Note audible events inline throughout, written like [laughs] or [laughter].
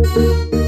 Música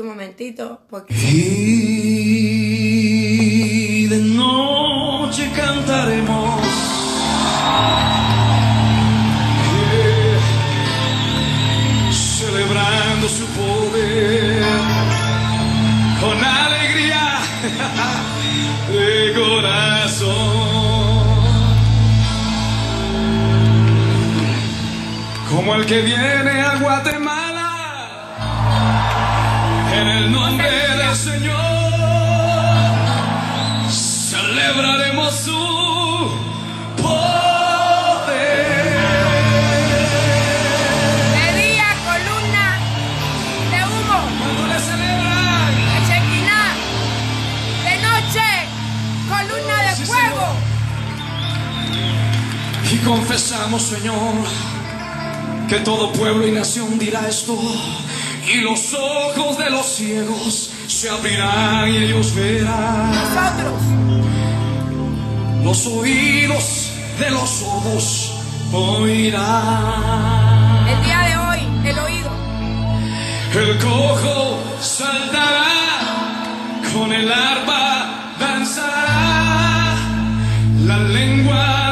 un momentito, porque... Y de noche cantaremos. celebrando su poder con alegría [laughs] de corazón. Como el que viene a Guatemala. En el nombre del Señor celebraremos su poder. De día, columna de humo. Cuando le De noche, columna de fuego. Y confesamos, Señor, que todo pueblo y nación dirá esto y los ojos de los ciegos se abrirán y ellos verán. Nosotros. Los oídos de los ojos oirán. El día de hoy, el oído. El cojo saltará, con el arpa danzará, la lengua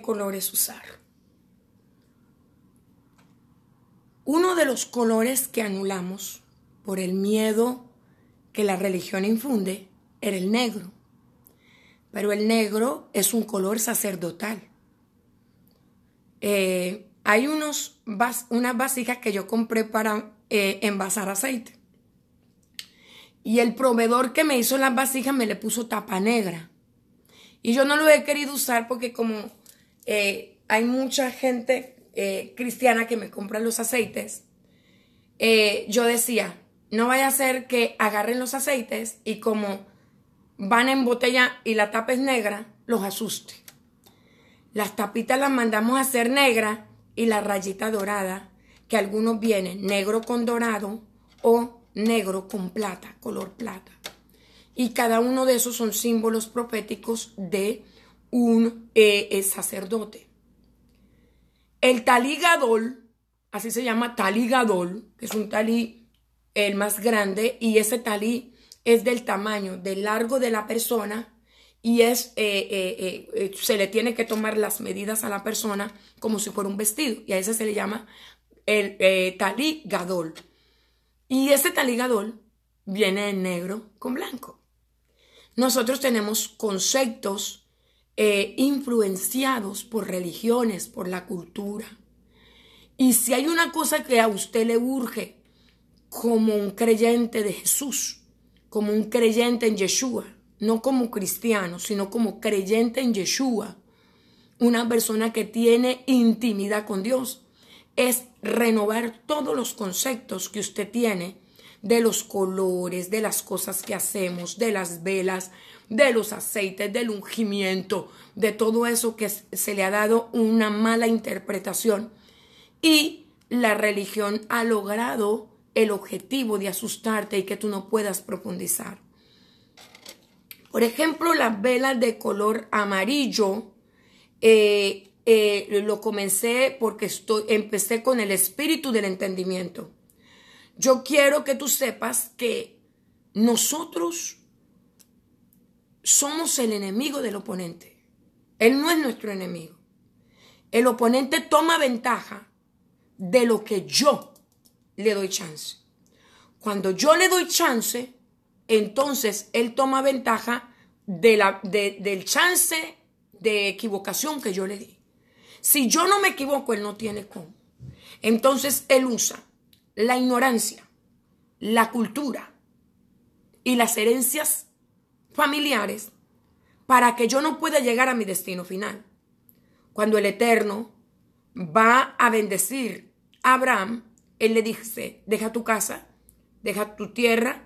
colores usar. Uno de los colores que anulamos por el miedo que la religión infunde era el negro. Pero el negro es un color sacerdotal. Eh, hay unos, unas vasijas que yo compré para eh, envasar aceite. Y el proveedor que me hizo las vasijas me le puso tapa negra. Y yo no lo he querido usar porque como eh, hay mucha gente eh, cristiana que me compra los aceites, eh, yo decía, no vaya a ser que agarren los aceites y como van en botella y la tapa es negra, los asuste. Las tapitas las mandamos a hacer negra y la rayita dorada, que algunos vienen negro con dorado o negro con plata, color plata. Y cada uno de esos son símbolos proféticos de un eh, sacerdote. El taligadol, así se llama taligadol, que es un talí el más grande, y ese talí es del tamaño, del largo de la persona, y es, eh, eh, se le tiene que tomar las medidas a la persona como si fuera un vestido, y a ese se le llama el talí Y ese taligadol viene en negro con blanco. Nosotros tenemos conceptos eh, influenciados por religiones, por la cultura. Y si hay una cosa que a usted le urge como un creyente de Jesús, como un creyente en Yeshua, no como cristiano, sino como creyente en Yeshua, una persona que tiene intimidad con Dios, es renovar todos los conceptos que usted tiene de los colores, de las cosas que hacemos, de las velas, de los aceites, del ungimiento, de todo eso que se le ha dado una mala interpretación. Y la religión ha logrado el objetivo de asustarte y que tú no puedas profundizar. Por ejemplo, las velas de color amarillo, eh, eh, lo comencé porque estoy, empecé con el espíritu del entendimiento. Yo quiero que tú sepas que nosotros somos el enemigo del oponente. Él no es nuestro enemigo. El oponente toma ventaja de lo que yo le doy chance. Cuando yo le doy chance, entonces él toma ventaja de la, del chance de equivocación que yo le di. Si yo no me equivoco, él no tiene cómo. Entonces él usa la ignorancia, la cultura y las herencias familiares para que yo no pueda llegar a mi destino final. Cuando el Eterno va a bendecir a Abraham, él le dice, deja tu casa, deja tu tierra,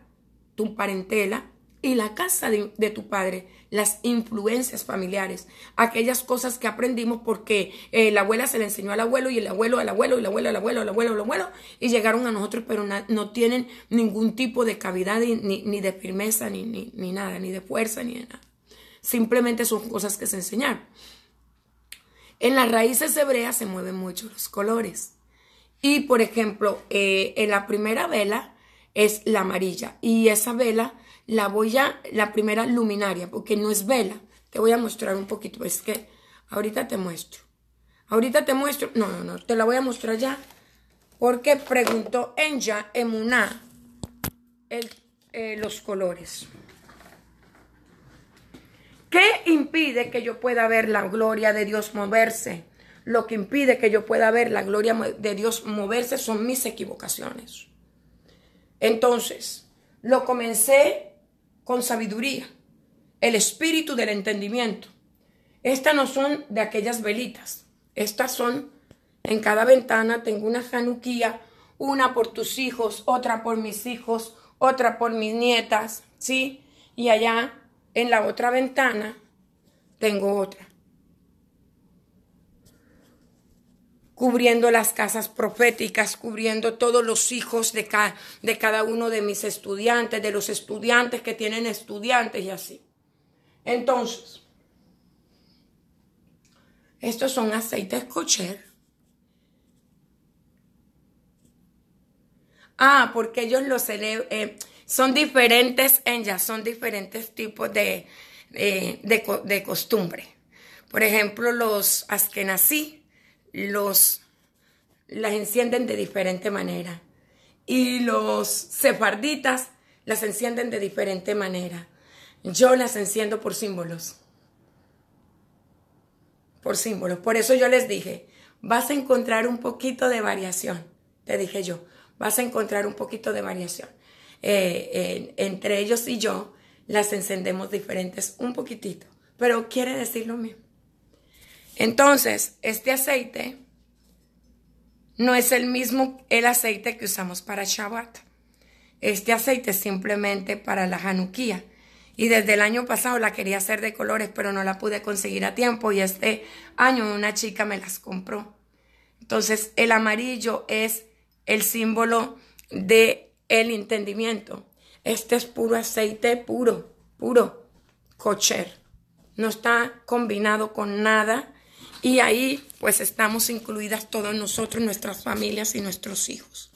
tu parentela, y la casa de, tu padre, las influencias familiares, aquellas cosas que aprendimos porque eh, la abuela se le enseñó al abuelo y el abuelo al abuelo y el abuelo al abuelo, al abuelo al abuelo, y llegaron a nosotros, pero no tienen ningún tipo de cavidad ni, de firmeza, ni, ni, nada, ni de fuerza, ni de nada. Simplemente son cosas que se enseñaron. En las raíces hebreas se mueven mucho los colores. Y por ejemplo, eh, en la primera vela es la amarilla. Y esa vela la voy a, la primera luminaria, porque no es vela. Te voy a mostrar un poquito, es que ahorita te muestro. Ahorita te muestro, no, no, no, te la voy a mostrar ya, porque preguntó en Emuná el, eh, los colores. ¿Qué impide que yo pueda ver la gloria de Dios moverse? Lo que impide que yo pueda ver la gloria de Dios moverse son mis equivocaciones. Entonces, lo comencé con sabiduría, el espíritu del entendimiento. Estas no son de aquellas velitas, estas son, en cada ventana tengo una januquía, una por tus hijos, otra por mis hijos, otra por mis nietas, ¿sí? Y allá en la otra ventana tengo otra. cubriendo las casas proféticas, cubriendo todos los hijos de, de cada uno de mis estudiantes, de los estudiantes que tienen estudiantes y así. Entonces, estos son aceites cocher. Ah, porque ellos los eh, son diferentes en ya, son diferentes tipos de, eh, costumbre. Por ejemplo, los nací los, las encienden de diferente manera. Y los sefarditas las encienden de diferente manera. Yo las enciendo por símbolos. Por símbolos. Por eso yo les dije, vas a encontrar un poquito de variación. Te dije yo, vas a encontrar un poquito de variación. Eh, entre ellos y yo las encendemos diferentes un poquitito, pero quiere decir lo mismo. Entonces, este aceite no es el mismo el aceite que usamos para Shabbat. Este aceite es simplemente para la Hanukkah. Y desde el año pasado la quería hacer de colores, pero no la pude conseguir a tiempo. Y este año una chica me las compró. Entonces, el amarillo es el símbolo de el entendimiento. Este es puro aceite puro, puro, cocher. No está combinado con nada y ahí pues estamos incluidas todos nosotros, nuestras familias y nuestros hijos.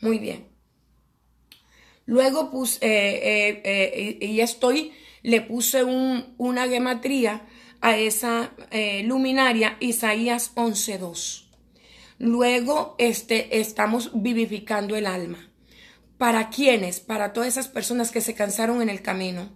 Muy bien. Luego puse, eh, eh, eh, y estoy, le puse una gematría a esa luminaria, Isaías 11.2. Luego este, estamos vivificando el alma. ¿Para quiénes? Para todas esas personas que se cansaron en el camino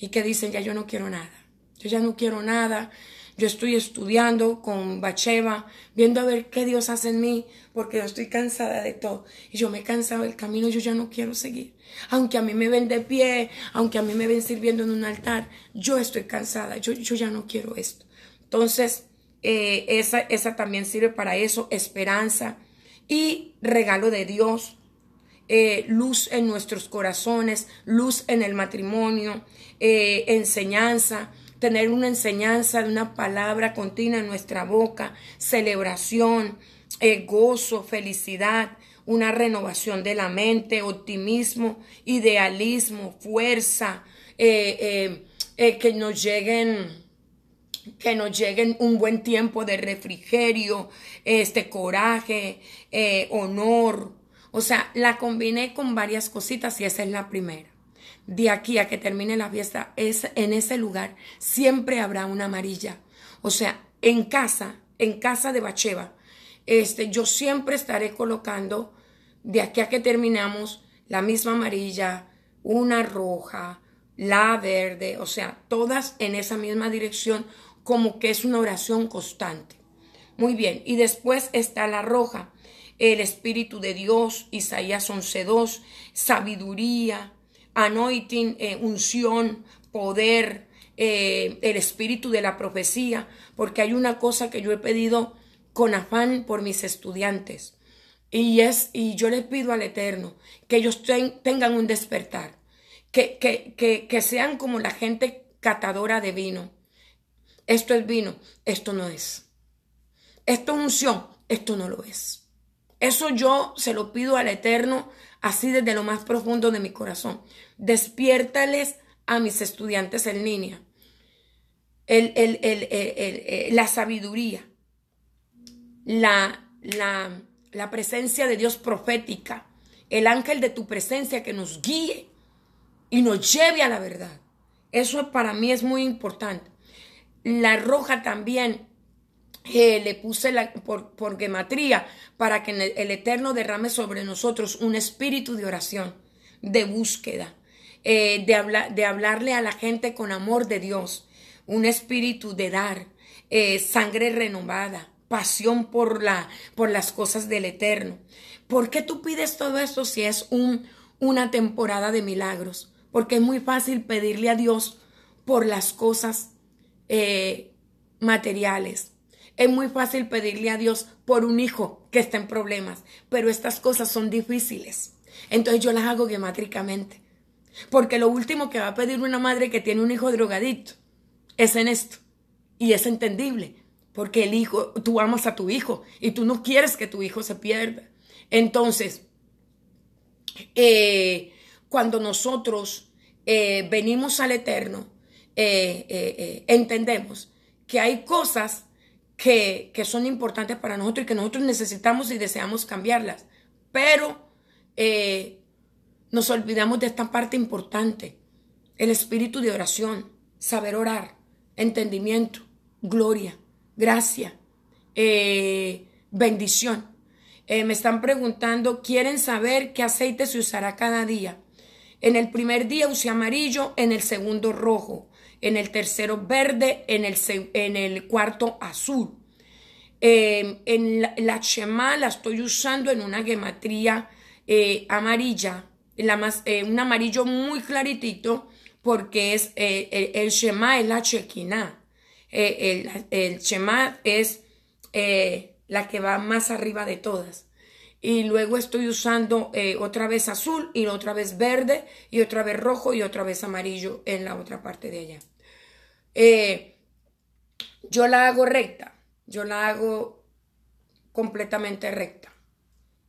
y que dicen, ya yo no quiero nada, yo ya no quiero nada, yo estoy estudiando con Bacheva, viendo a ver qué Dios hace en mí, porque yo estoy cansada de todo. Y yo me he cansado del camino, yo ya no quiero seguir. Aunque a mí me ven de pie, aunque a mí me ven sirviendo en un altar, yo estoy cansada, yo, yo ya no quiero esto. Entonces, eh, esa, esa también sirve para eso, esperanza y regalo de Dios. Eh, luz en nuestros corazones, luz en el matrimonio, eh, enseñanza, tener una enseñanza de una palabra continua en nuestra boca, celebración, eh, gozo, felicidad, una renovación de la mente, optimismo, idealismo, fuerza, eh, eh, que nos lleguen que nos lleguen un buen tiempo de refrigerio, este coraje, honor. O sea, la combiné con varias cositas y esa es la primera de aquí a que termine la fiesta, es, en ese lugar siempre habrá una amarilla. O sea, en casa, en casa de Bacheva, este, yo siempre estaré colocando de aquí a que terminamos la misma amarilla, una roja, la verde, o sea, todas en esa misma dirección, como que es una oración constante. Muy bien, y después está la roja, el Espíritu de Dios, Isaías 11.2, sabiduría, anointing, eh, unción, poder, eh, el espíritu de la profecía, porque hay una cosa que yo he pedido con afán por mis estudiantes. Y es, y yo les pido al Eterno que ellos tengan un despertar, que, que, que sean como la gente catadora de vino. Esto es vino, esto no es. Esto es unción, esto no lo es. Eso yo se lo pido al Eterno así desde lo más profundo de mi corazón despiértales a mis estudiantes en línea. El, el, eh, la sabiduría, la, la, presencia de Dios profética, el ángel de tu presencia que nos guíe y nos lleve a la verdad. Eso para mí es muy importante. La roja también eh, le puse la, por, gematría para que el Eterno derrame sobre nosotros un espíritu de oración, de búsqueda, eh, de, hablarle a la gente con amor de Dios, un espíritu de dar, eh, sangre renovada, pasión por, la, por las cosas del eterno. ¿Por qué tú pides todo esto si es un, una temporada de milagros? Porque es muy fácil pedirle a Dios por las cosas eh, materiales. Es muy fácil pedirle a Dios por un hijo que está en problemas, pero estas cosas son difíciles. Entonces yo las hago gemátricamente. Porque lo último que va a pedir una madre que tiene un hijo drogadicto es en esto. Y es entendible, porque el hijo, tú amas a tu hijo y tú no quieres que tu hijo se pierda. Entonces, eh, cuando nosotros eh, venimos al Eterno, eh, entendemos que hay cosas que, son importantes para nosotros y que nosotros necesitamos y deseamos cambiarlas. Pero nos olvidamos de esta parte importante, el espíritu de oración, saber orar, entendimiento, gloria, gracia, eh, bendición. Eh, me están preguntando, quieren saber qué aceite se usará cada día. En el primer día usé amarillo, en el segundo rojo, en el tercero verde, en el, en el cuarto azul. Eh, en la, chema la estoy usando en una gematría amarilla la más, eh, un amarillo muy claritito porque es eh, el, el, Shema es la chequina. Eh, el, el, Shema es la que va más arriba de todas. Y luego estoy usando otra vez azul y otra vez verde y otra vez rojo y otra vez amarillo en la otra parte de allá. yo la hago recta, yo la hago completamente recta.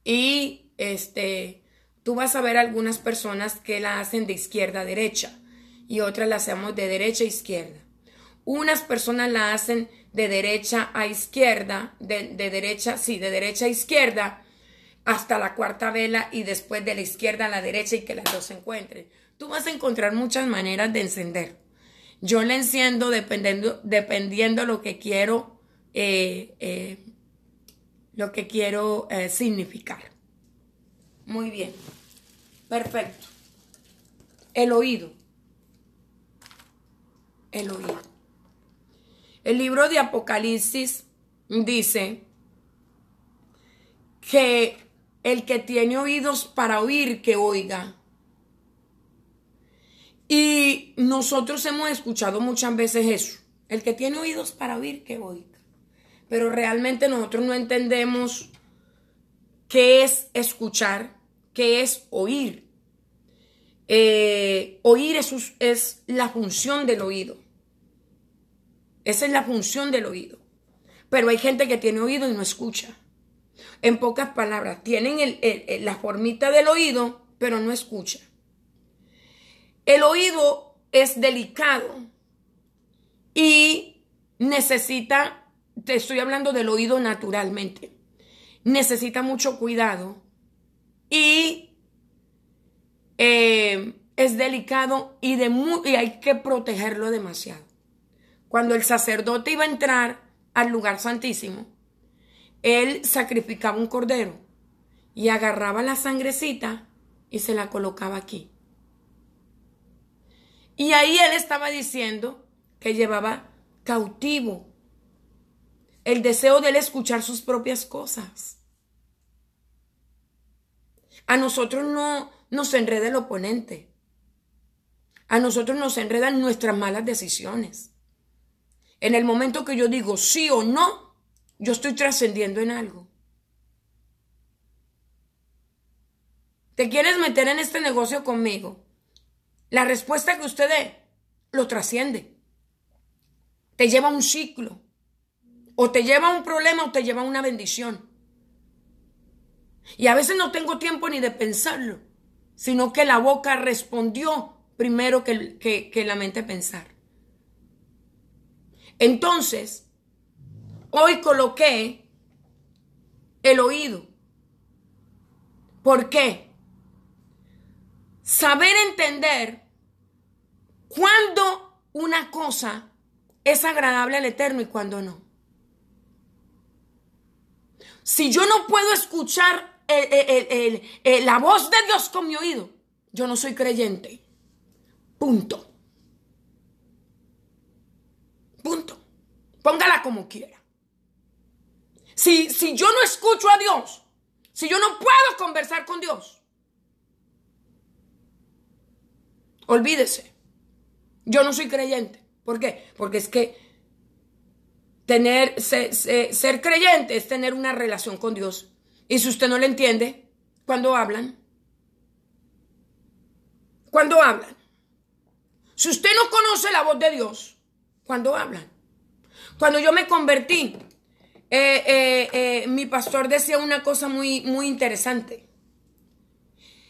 Y este, Tú vas a ver algunas personas que la hacen de izquierda a derecha y otras la hacemos de derecha a izquierda. Unas personas la hacen de derecha a izquierda, de, derecha, sí, de derecha a izquierda hasta la cuarta vela y después de la izquierda a la derecha y que las dos se encuentren. Tú vas a encontrar muchas maneras de encender. Yo la enciendo dependiendo, dependiendo lo que quiero, eh, eh, lo que quiero eh, significar. Muy bien. Perfecto. El oído. El oído. El libro de Apocalipsis dice que el que tiene oídos para oír, que oiga. Y nosotros hemos escuchado muchas veces eso. El que tiene oídos para oír, que oiga. Pero realmente nosotros no entendemos qué es escuchar que es oír. Eh, oír es, es la función del oído. Esa es la función del oído. Pero hay gente que tiene oído y no escucha. En pocas palabras, tienen la formita del oído, pero no escucha. El oído es delicado y necesita, te estoy hablando del oído naturalmente, necesita mucho cuidado y em, es delicado y, y hay que protegerlo demasiado. Cuando el sacerdote iba a entrar al lugar santísimo, él sacrificaba un cordero y agarraba la sangrecita y se la colocaba aquí. Y ahí él estaba diciendo que llevaba cautivo el deseo de él escuchar sus propias cosas a nosotros no nos enreda el oponente. A nosotros nos enredan nuestras malas decisiones. En el momento que yo digo sí o no, yo estoy trascendiendo en algo. ¿Te quieres meter en este negocio conmigo? La respuesta que usted dé lo trasciende. Te lleva a un ciclo. O te lleva a un problema o te lleva a una bendición. Y a veces no tengo tiempo ni de pensarlo, sino que la boca respondió primero que, la mente pensar. Entonces, hoy coloqué el oído. ¿Por qué? Saber entender cuándo una cosa es agradable al Eterno y cuándo no. Si yo no puedo escuchar la voz de Dios con mi oído, yo no soy creyente. Punto. Punto. Póngala como quiera. Si, si yo no escucho a Dios, si yo no puedo conversar con Dios, olvídese. Yo no soy creyente. ¿Por qué? Porque es que tener, ser, ser creyente es tener una relación con Dios y si usted no le entiende, cuando hablan, cuando hablan, si usted no conoce la voz de Dios, cuando hablan, cuando yo me convertí, eh, eh, eh, mi pastor decía una cosa muy, muy interesante.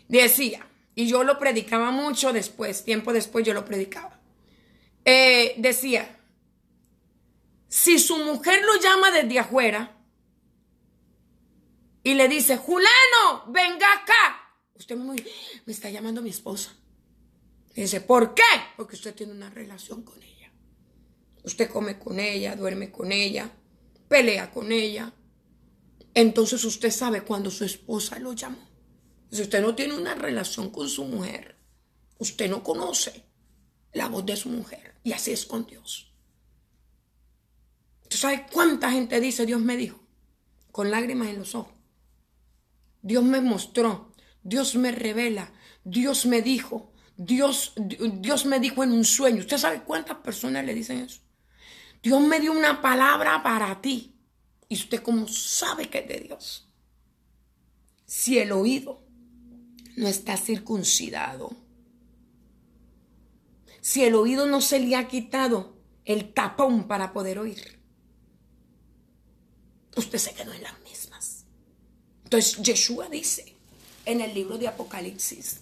Decía, y yo lo predicaba mucho después, tiempo después yo lo predicaba. decía, si su mujer lo llama desde afuera, y le dice, Julano, venga acá. Usted me está llamando mi esposa. dice, ¿por qué? Porque usted tiene una relación con ella. Usted come con ella, duerme con ella, pelea con ella. Entonces usted sabe cuando su esposa lo llamó. Si usted no tiene una relación con su mujer, usted no conoce la voz de su mujer. Y así es con Dios. ¿Usted sabe cuánta gente dice, Dios me dijo? Con lágrimas en los ojos. Dios me mostró, Dios me revela, Dios me dijo, Dios, Dios me dijo en un sueño. ¿Usted sabe cuántas personas le dicen eso? Dios me dio una palabra para ti. ¿Y usted cómo sabe que es de Dios? Si el oído no está circuncidado, si el oído no se le ha quitado el tapón para poder oír, usted que no en la misma. Entonces Yeshua dice en el libro de Apocalipsis,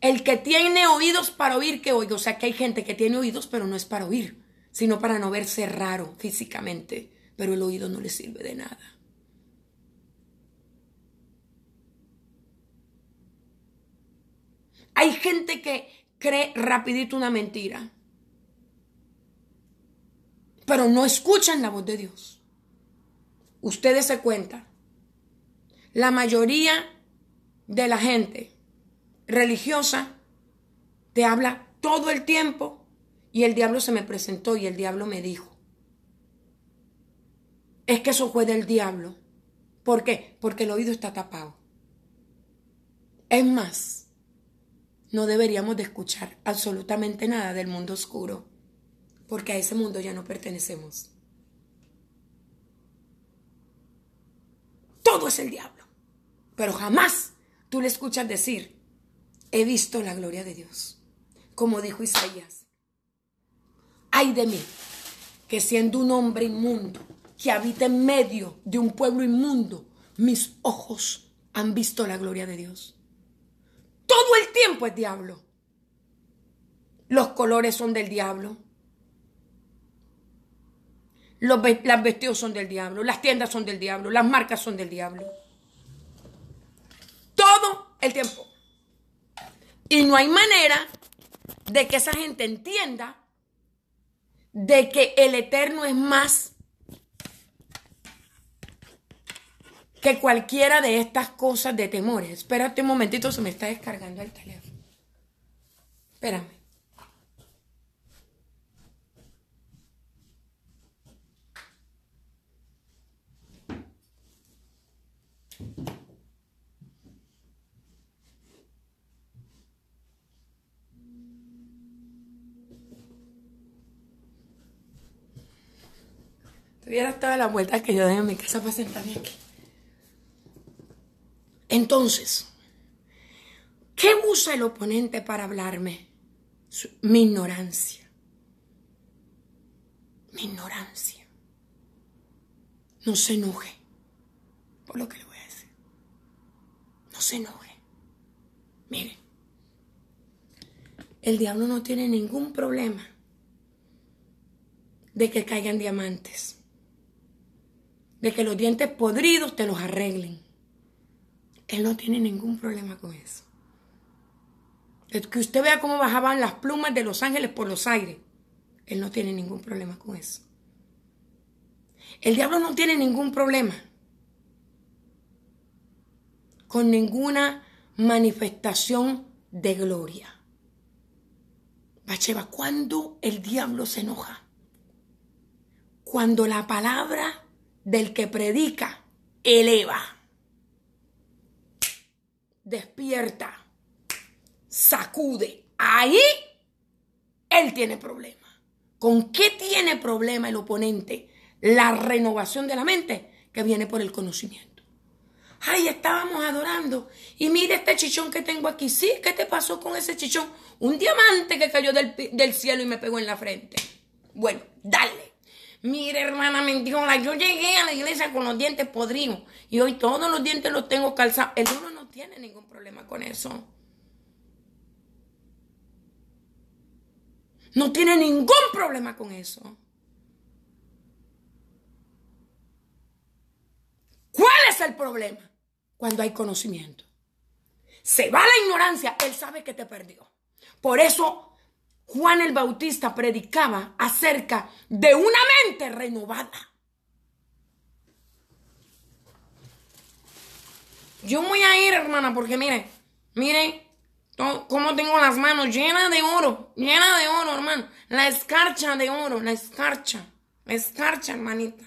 el que tiene oídos para oír, que oiga. O sea que hay gente que tiene oídos, pero no es para oír, sino para no verse raro físicamente. Pero el oído no le sirve de nada. Hay gente que cree rapidito una mentira, pero no escuchan la voz de Dios. Ustedes se cuentan la mayoría de la gente religiosa te habla todo el tiempo y el diablo se me presentó y el diablo me dijo. Es que eso fue del diablo. ¿Por qué? Porque el oído está tapado. Es más, no deberíamos de escuchar absolutamente nada del mundo oscuro, porque a ese mundo ya no pertenecemos. Todo es el diablo. Pero jamás tú le escuchas decir, he visto la gloria de Dios. Como dijo Isaías, ay de mí, que siendo un hombre inmundo, que habita en medio de un pueblo inmundo, mis ojos han visto la gloria de Dios. Todo el tiempo es diablo. Los colores son del diablo. Los, las vestidos son del diablo, las tiendas son del diablo, las marcas son del diablo el tiempo. Y no hay manera de que esa gente entienda de que el eterno es más que cualquiera de estas cosas de temores. Espérate un momentito, se me está descargando el teléfono. Espérame. Vieras todas las vueltas que yo de en mi casa para sentarme aquí. Entonces, ¿qué usa el oponente para hablarme? Mi ignorancia. Mi ignorancia. No se enoje por lo que le voy a decir. No se enoje. Mire, el diablo no tiene ningún problema de que caigan diamantes de que los dientes podridos te los arreglen. Él no tiene ningún problema con eso. Es que usted vea cómo bajaban las plumas de los ángeles por los aires. Él no tiene ningún problema con eso. El diablo no tiene ningún problema con ninguna manifestación de gloria. Bacheva, ¿cuándo el diablo se enoja? Cuando la palabra del que predica eleva. Despierta. Sacude. Ahí él tiene problema. ¿Con qué tiene problema el oponente? La renovación de la mente que viene por el conocimiento. Ay, estábamos adorando. Y mire este chichón que tengo aquí. Sí, ¿qué te pasó con ese chichón? Un diamante que cayó del, del cielo y me pegó en la frente. Bueno, dale. Mire, hermana mentirosa, yo llegué a la iglesia con los dientes podridos y hoy todos los dientes los tengo calzados. El uno no tiene ningún problema con eso. No tiene ningún problema con eso. ¿Cuál es el problema? Cuando hay conocimiento. Se va la ignorancia, él sabe que te perdió. Por eso Juan el Bautista predicaba acerca de una mente renovada. Yo voy a ir, hermana, porque mire, mire cómo tengo las manos llenas de oro, llena de oro, hermano. La escarcha de oro, la escarcha, la escarcha, hermanita.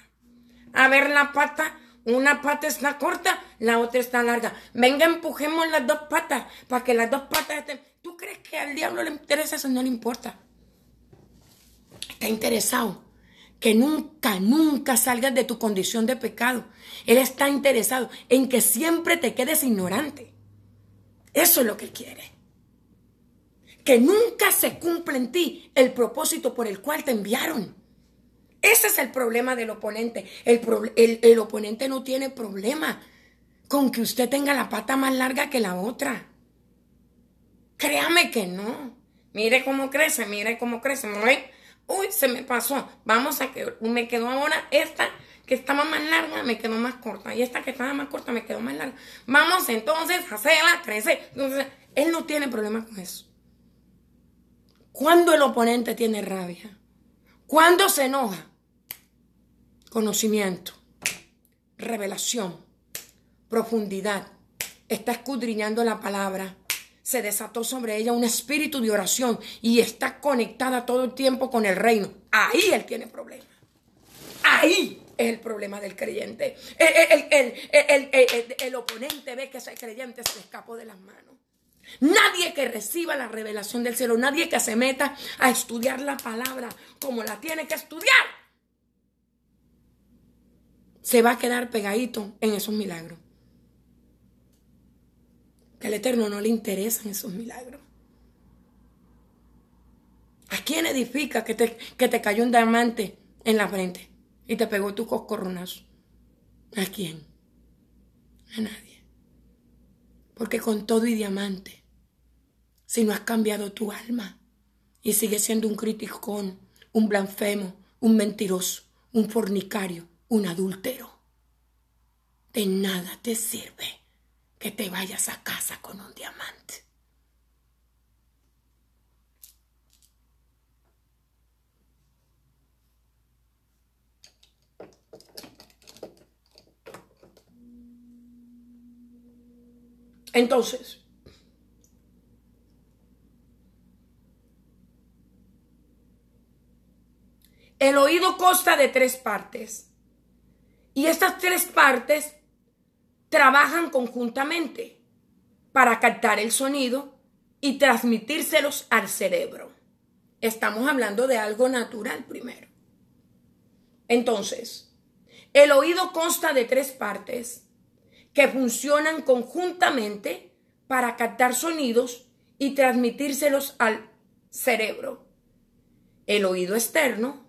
A ver la pata, una pata está corta, la otra está larga. Venga, empujemos las dos patas para que las dos patas estén... ¿Tú crees que al diablo le interesa eso? No le importa. Está interesado. Que nunca, nunca salgas de tu condición de pecado. Él está interesado en que siempre te quedes ignorante. Eso es lo que quiere. Que nunca se cumpla en ti el propósito por el cual te enviaron. Ese es el problema del oponente. el oponente no tiene problema con que usted tenga la pata más larga que la otra. Créame que no. Mire cómo crece, mire cómo crece. Uy, se me pasó. Vamos a que me quedó ahora esta que estaba más larga, me quedó más corta. Y esta que estaba más corta, me quedó más larga. Vamos entonces a hacerla crecer. Entonces, él no tiene problema con eso. ¿Cuándo el oponente tiene rabia? ¿Cuándo se enoja? Conocimiento, revelación, profundidad. Está escudriñando la palabra se desató sobre ella un espíritu de oración y está conectada todo el tiempo con el reino. Ahí él tiene problema. Ahí es el problema del creyente. El, el, oponente ve que ese creyente se le escapó de las manos. Nadie que reciba la revelación del cielo, nadie que se meta a estudiar la palabra como la tiene que estudiar, se va a quedar pegadito en esos milagros al Eterno no le interesan esos milagros. ¿A quién edifica que te, que te cayó un diamante en la frente y te pegó tu coscorronazo? ¿A quién? A nadie. Porque con todo y diamante, si no has cambiado tu alma y sigues siendo un criticón, un blasfemo, un mentiroso, un fornicario, un adúltero, de nada te sirve que te vayas a casa con un diamante. Entonces, el oído consta de tres partes. Y estas tres partes trabajan conjuntamente para captar el sonido y transmitírselos al cerebro. Estamos hablando de algo natural primero. Entonces, el oído consta de tres partes que funcionan conjuntamente para captar sonidos y transmitírselos al cerebro. El oído externo,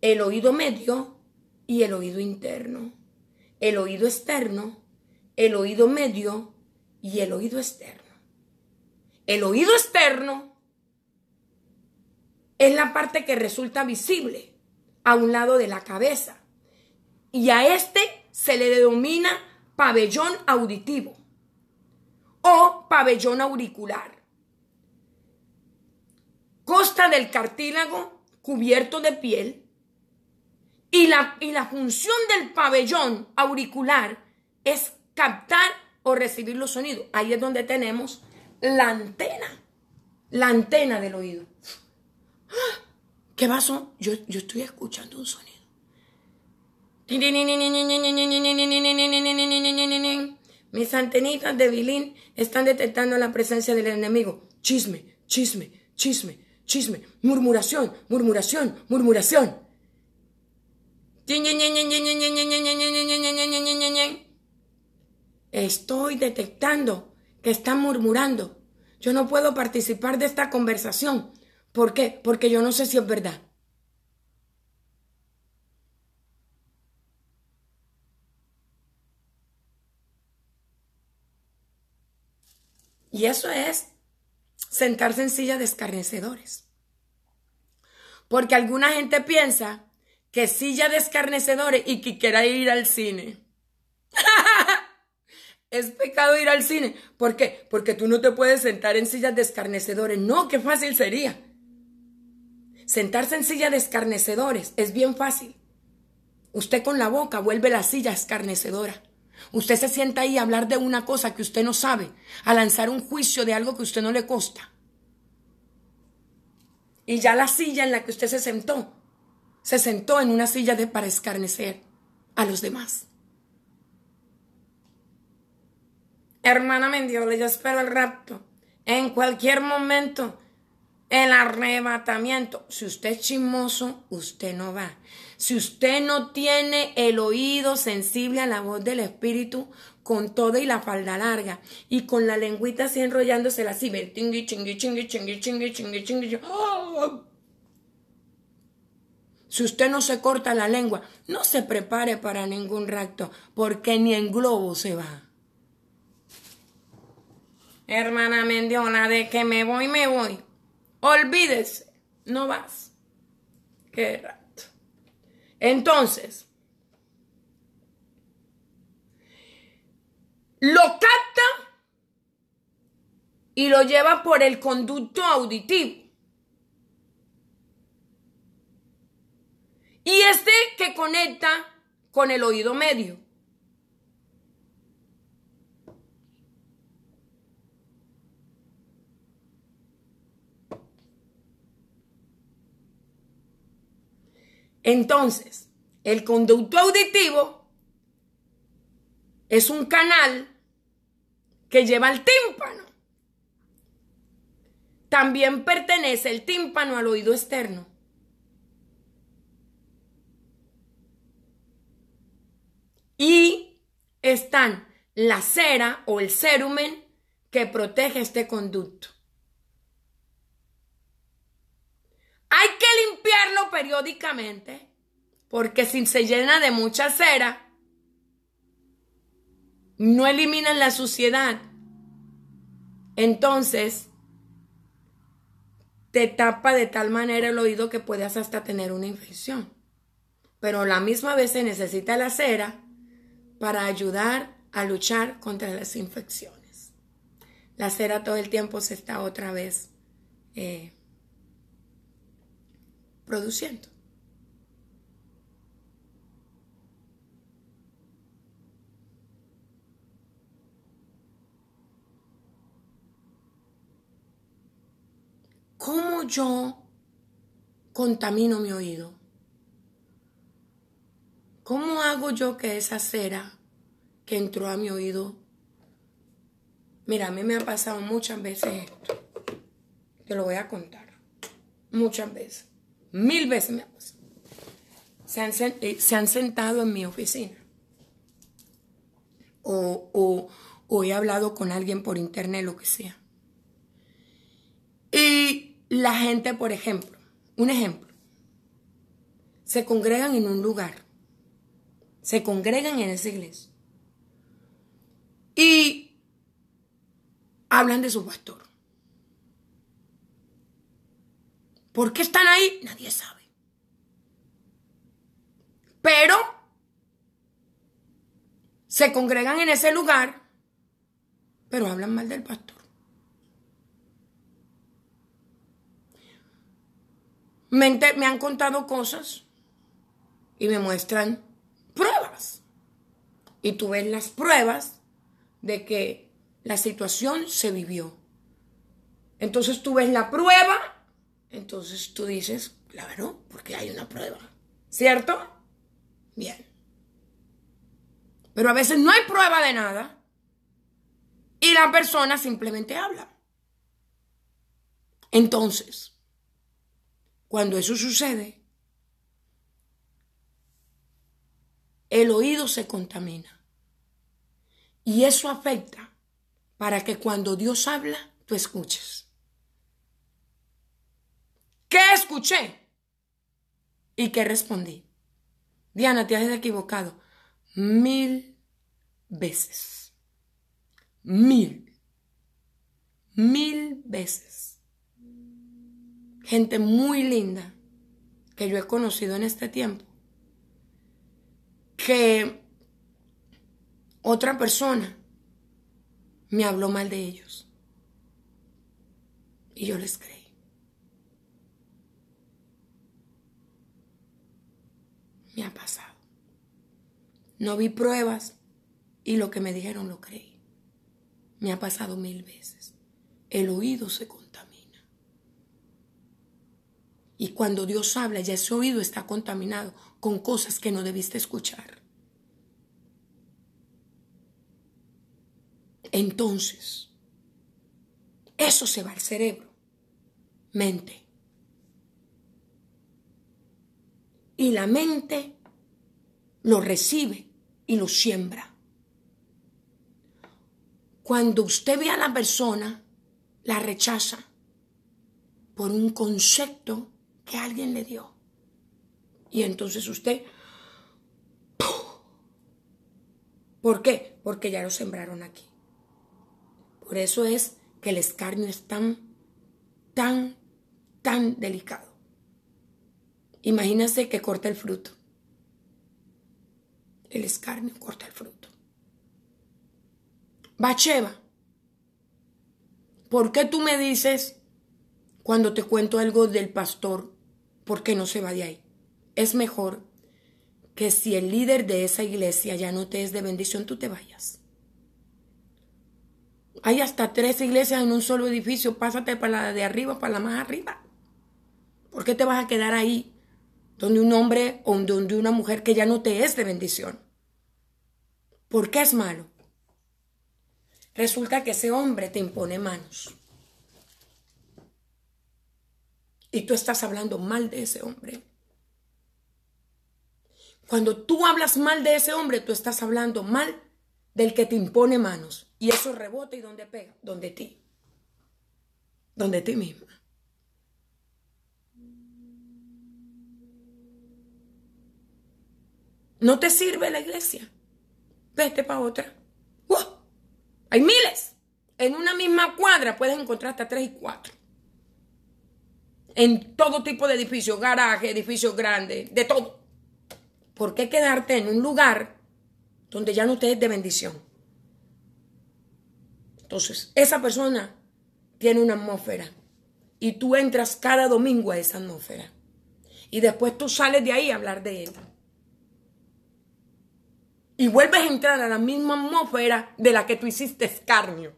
el oído medio y el oído interno. El oído externo el oído medio y el oído externo. El oído externo es la parte que resulta visible a un lado de la cabeza y a este se le denomina pabellón auditivo o pabellón auricular. Costa del cartílago cubierto de piel y la, y la función del pabellón auricular es captar o recibir los sonidos. Ahí es donde tenemos la antena, la antena del oído. ¡Ah! ¿Qué pasó? Yo, yo estoy escuchando un sonido. Mis antenitas de bilín están detectando la presencia del enemigo. Chisme, chisme, chisme, chisme. Murmuración, murmuración, murmuración. Estoy detectando que están murmurando. Yo no puedo participar de esta conversación. ¿Por qué? Porque yo no sé si es verdad. Y eso es sentarse en silla de escarnecedores. Porque alguna gente piensa que silla de escarnecedores y que quiera ir al cine. [laughs] Es pecado ir al cine. ¿Por qué? Porque tú no te puedes sentar en sillas de escarnecedores. No, qué fácil sería. Sentarse en silla de escarnecedores es bien fácil. Usted con la boca vuelve la silla escarnecedora. Usted se sienta ahí a hablar de una cosa que usted no sabe, a lanzar un juicio de algo que usted no le costa. Y ya la silla en la que usted se sentó, se sentó en una silla de para escarnecer a los demás. Hermana Mendiola, yo espero el rapto. En cualquier momento, el arrebatamiento. Si usted es chismoso, usted no va. Si usted no tiene el oído sensible a la voz del Espíritu, con toda y la falda larga, y con la lengüita así enrollándose, la ver chingui, chingui, chingui, chingui, chingui, chingui, chingui. ¡oh! Si usted no se corta la lengua, no se prepare para ningún rapto, porque ni en globo se va hermana Mendiona, de que me voy, me voy. Olvídese, no vas. Qué rato. Entonces, lo capta y lo lleva por el conducto auditivo. Y este que conecta con el oído medio. Entonces, el conducto auditivo es un canal que lleva al tímpano. También pertenece el tímpano al oído externo. Y están la cera o el cerumen que protege este conducto. Hay que limpiarlo periódicamente porque si se llena de mucha cera, no eliminan la suciedad. Entonces, te tapa de tal manera el oído que puedas hasta tener una infección. Pero la misma vez se necesita la cera para ayudar a luchar contra las infecciones. La cera todo el tiempo se está otra vez eh, produciendo. ¿Cómo yo contamino mi oído? ¿Cómo hago yo que esa cera que entró a mi oído? Mira, a mí me ha pasado muchas veces esto. Te lo voy a contar. Muchas veces. Mil veces me eh, Se han, sentado en mi oficina. O, o he hablado con alguien por internet, lo que sea. Y la gente, por ejemplo, un ejemplo, se congregan en un lugar, se congregan en esa iglesia y hablan de su pastor. ¿Por qué están ahí? Nadie sabe. Pero se congregan en ese lugar, pero hablan mal del pastor. Me, han contado cosas y me muestran pruebas. Y tú ves las pruebas de que la situación se vivió. Entonces tú ves la prueba entonces tú dices, claro, porque hay una prueba. ¿Cierto? Bien. Pero a veces no hay prueba de nada y la persona simplemente habla. Entonces, cuando eso sucede, el oído se contamina. Y eso afecta para que cuando Dios habla, tú escuches. ¿Qué escuché? ¿Y qué respondí? Diana, te has equivocado mil veces. Mil. Mil veces. Gente muy linda que yo he conocido en este tiempo. Que otra persona me habló mal de ellos. Y yo les creí. me ha pasado. No vi pruebas y lo que me dijeron lo creí. Me ha pasado mil veces. El oído se contamina. Y cuando Dios habla, ya ese oído está contaminado con cosas que no debiste escuchar. Entonces, eso se va al cerebro, mente, y la mente lo recibe y lo siembra. Cuando usted ve a la persona, la rechaza por un concepto que alguien le dio. Y entonces usted... ¿Por qué? Porque ya lo sembraron aquí. Por eso es que el escarnio es tan, tan, tan delicado. Imagínate que corta el fruto. El escarnio corta el fruto. Bacheva, ¿por qué tú me dices cuando te cuento algo del pastor, por qué no se va de ahí? Es mejor que si el líder de esa iglesia ya no te es de bendición, tú te vayas. Hay hasta tres iglesias en un solo edificio, pásate para la de arriba, para la más arriba. ¿Por qué te vas a quedar ahí donde un hombre o donde una mujer que ya no te es de bendición. ¿Por qué es malo? Resulta que ese hombre te impone manos. Y tú estás hablando mal de ese hombre. Cuando tú hablas mal de ese hombre, tú estás hablando mal del que te impone manos. Y eso rebota y donde pega, donde ti. Donde ti misma. no te sirve la iglesia, vete para otra. ¡Wow! Hay miles. En una misma cuadra puedes encontrar hasta tres y cuatro. En todo tipo de edificios, garaje, edificios grandes, de todo. ¿Por qué quedarte en un lugar donde ya no te es de bendición? Entonces, esa persona tiene una atmósfera y tú entras cada domingo a esa atmósfera. Y después tú sales de ahí a hablar de ella y vuelves a entrar a la misma atmósfera de la que tú hiciste escarnio.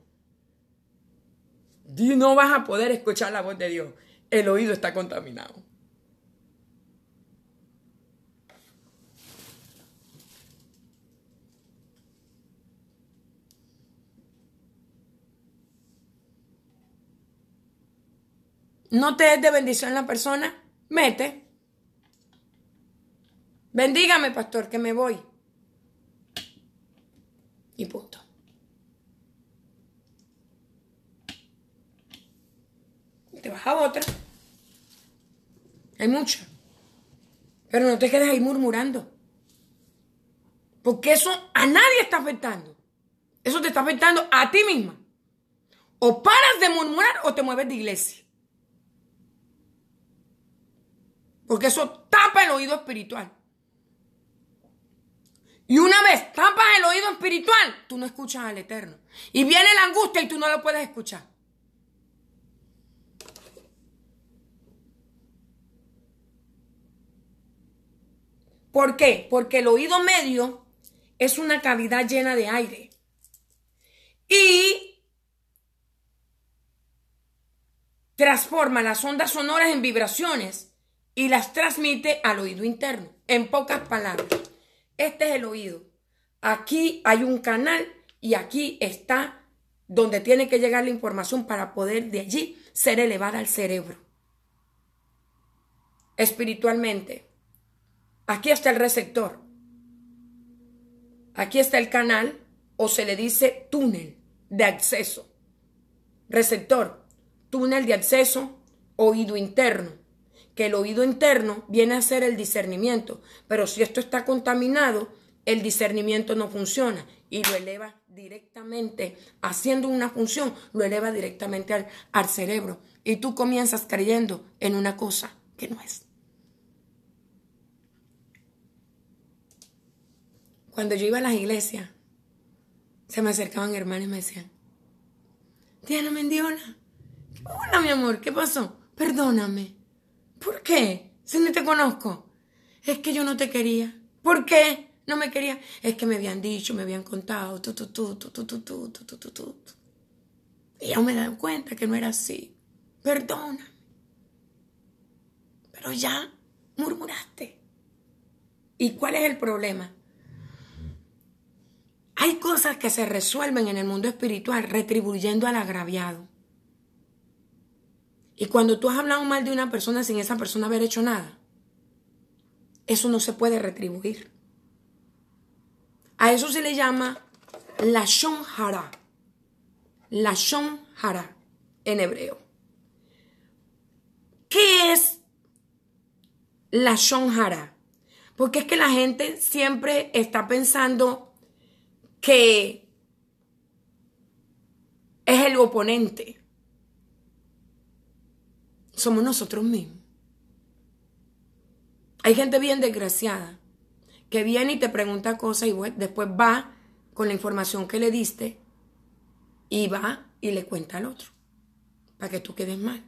Y no vas a poder escuchar la voz de Dios. El oído está contaminado. no te es de bendición la persona, mete. Bendígame, pastor, que me voy. Hay muchas. Pero no te quedes ahí murmurando. Porque eso a nadie está afectando. Eso te está afectando a ti misma. O paras de murmurar o te mueves de iglesia. Porque eso tapa el oído espiritual. Y una vez tapas el oído espiritual, tú no escuchas al Eterno. Y viene la angustia y tú no lo puedes escuchar. ¿Por qué? Porque el oído medio es una cavidad llena de aire. Y transforma las ondas sonoras en vibraciones y las transmite al oído interno. En pocas palabras, este es el oído. Aquí hay un canal y aquí está donde tiene que llegar la información para poder de allí ser elevada al cerebro espiritualmente. Aquí está el receptor. Aquí está el canal o se le dice túnel de acceso. Receptor, túnel de acceso, oído interno. Que el oído interno viene a ser el discernimiento. Pero si esto está contaminado, el discernimiento no funciona y lo eleva directamente, haciendo una función, lo eleva directamente al, al cerebro. Y tú comienzas creyendo en una cosa que no es. Cuando yo iba a las iglesias, se me acercaban hermanos y me decían, Diana Mendiona, hola mi amor, ¿qué pasó? Perdóname. ¿Por qué? Si no te conozco. Es que yo no te quería. ¿Por qué? No me quería. Es que me habían dicho, me habían contado, tú, tú, tú, tú, tú, tú, tú, Y yo me dan cuenta que no era así. Perdóname. Pero ya murmuraste. ¿Y cuál es el problema? Hay cosas que se resuelven en el mundo espiritual retribuyendo al agraviado. Y cuando tú has hablado mal de una persona sin esa persona haber hecho nada, eso no se puede retribuir. A eso se le llama la hara. La hara en hebreo. ¿Qué es la hara? Porque es que la gente siempre está pensando que es el oponente. Somos nosotros mismos. Hay gente bien desgraciada que viene y te pregunta cosas y después va con la información que le diste y va y le cuenta al otro para que tú quedes mal.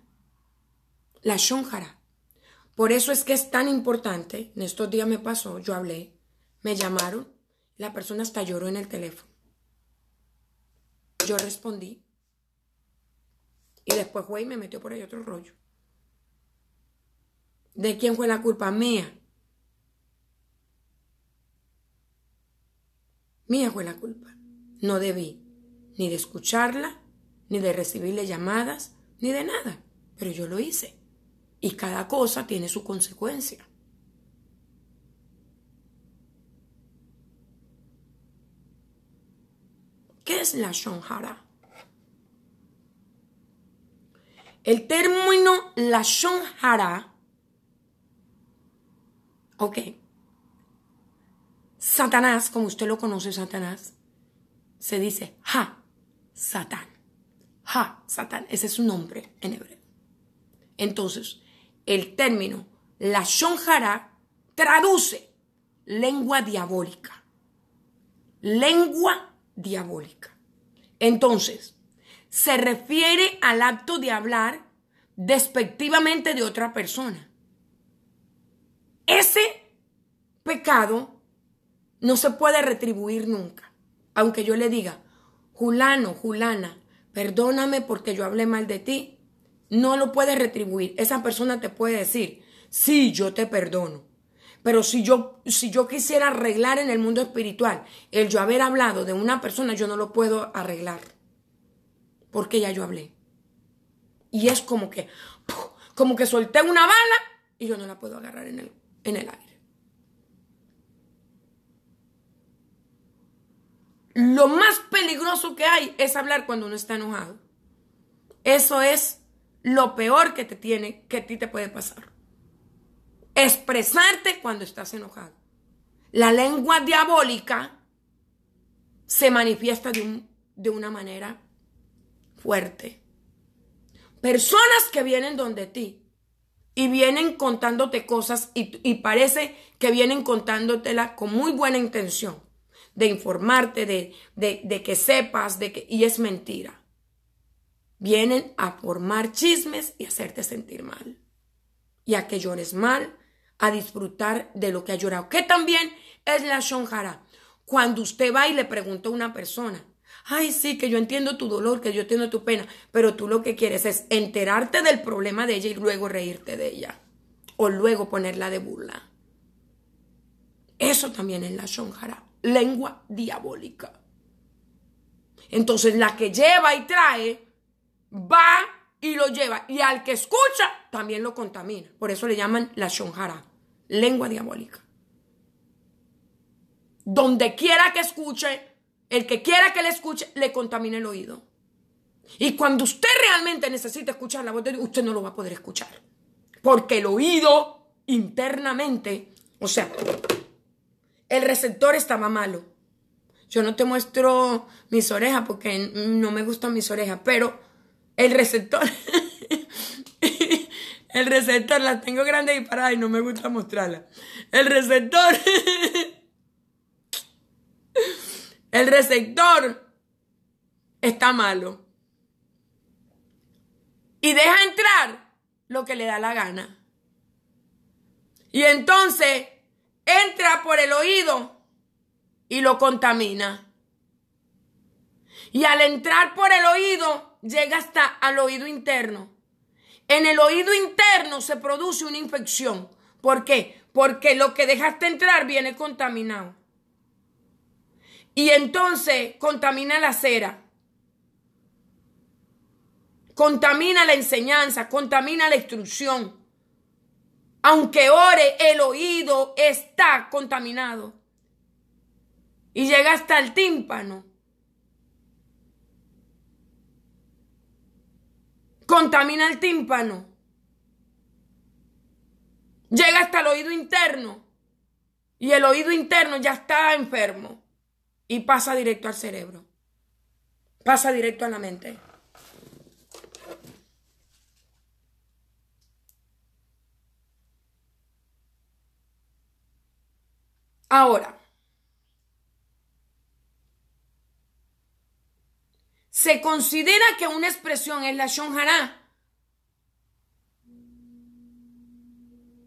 La shonjara. Por eso es que es tan importante. En estos días me pasó, yo hablé, me llamaron la persona hasta lloró en el teléfono. Yo respondí. Y después y me metió por ahí otro rollo. ¿De quién fue la culpa? Mía. Mía fue la culpa. No debí ni de escucharla, ni de recibirle llamadas, ni de nada. Pero yo lo hice. Y cada cosa tiene su consecuencia. ¿Qué es la Shonjara? El término la Shonjara, ok, Satanás, como usted lo conoce, Satanás, se dice Ha, Satán. Ha, Satán, ese es su nombre en hebreo. Entonces, el término la Shonjara traduce lengua diabólica. Lengua diabólica. Entonces, se refiere al acto de hablar despectivamente de otra persona. Ese pecado no se puede retribuir nunca. Aunque yo le diga, Julano, Julana, perdóname porque yo hablé mal de ti, no lo puedes retribuir. Esa persona te puede decir, sí, yo te perdono. Pero si yo, si yo quisiera arreglar en el mundo espiritual el yo haber hablado de una persona, yo no lo puedo arreglar. Porque ya yo hablé. Y es como que, como que solté una bala y yo no la puedo agarrar en el, en el aire. Lo más peligroso que hay es hablar cuando uno está enojado. Eso es lo peor que te tiene, que a ti te puede pasar expresarte cuando estás enojado. La lengua diabólica se manifiesta de, una manera fuerte. Personas que vienen donde ti y vienen contándote cosas y, parece que vienen contándotela con muy buena intención de informarte, de, que sepas, de que, y es mentira. Vienen a formar chismes y hacerte sentir mal, y a que llores mal, a disfrutar de lo que ha llorado. Que también es la shonjara. Cuando usted va y le pregunta a una persona, ay, sí, que yo entiendo tu dolor, que yo entiendo tu pena, pero tú lo que quieres es enterarte del problema de ella y luego reírte de ella. O luego ponerla de burla. Eso también es la shonjara, lengua diabólica. Entonces la que lleva y trae, va y lo lleva. Y al que escucha, también lo contamina. Por eso le llaman la shonjara, lengua diabólica. Donde quiera que escuche, el que quiera que le escuche, le contamina el oído. Y cuando usted realmente necesita escuchar la voz de Dios, usted no lo va a poder escuchar. Porque el oído internamente, o sea, el receptor estaba malo. Yo no te muestro mis orejas porque no me gustan mis orejas, pero el receptor, [laughs] El receptor, las tengo grandes y paradas y no me gusta mostrarlas. El receptor. [laughs] El receptor está malo. Y deja entrar lo que le da la gana. Y entonces entra por el oído y lo contamina. Y al entrar por el oído, llega hasta al oído interno en el oído interno se produce una infección. ¿Por qué? Porque lo que dejaste entrar viene contaminado. Y entonces contamina la cera. Contamina la enseñanza, contamina la instrucción. Aunque ore, el oído está contaminado. Y llega hasta el tímpano. contamina el tímpano, llega hasta el oído interno y el oído interno ya está enfermo y pasa directo al cerebro, pasa directo a la mente. Ahora, se considera que una expresión es la shonjara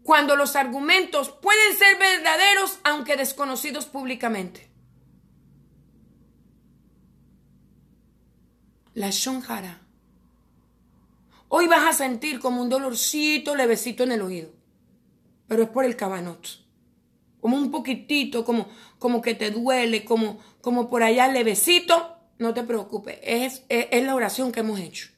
cuando los argumentos pueden ser verdaderos aunque desconocidos públicamente. La shonjara. Hoy vas a sentir como un dolorcito levecito en el oído, pero es por el cabanot. Como un poquitito, como, como que te duele, como, como por allá levecito, no te preocupes, es, es, la oración que hemos hecho.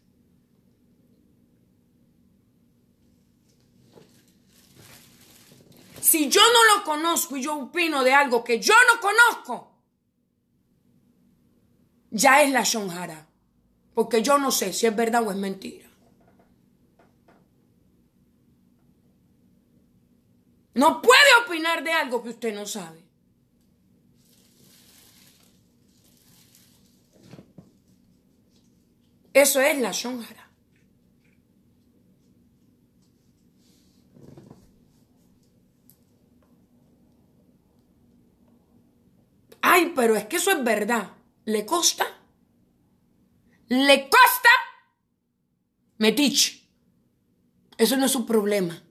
Si yo no lo conozco y yo opino de algo que yo no conozco, ya es la shonjara. Porque yo no sé si es verdad o es mentira. No puede opinar de algo que usted no sabe. Eso es la shonjara. Ay, pero es que eso es verdad. ¿Le costa? ¿Le costa? Metich. Eso no es su problema.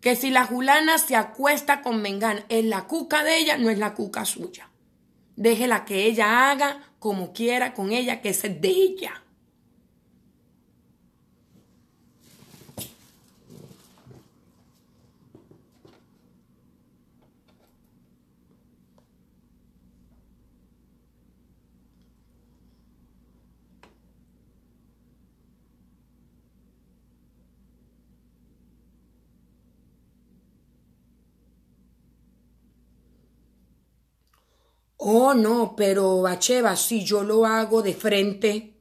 Que si la julana se acuesta con Mengana, es la cuca de ella, no es la cuca suya déjela que ella haga como quiera con ella, que es de ella. Oh, no, pero Bacheva, si yo lo hago de frente,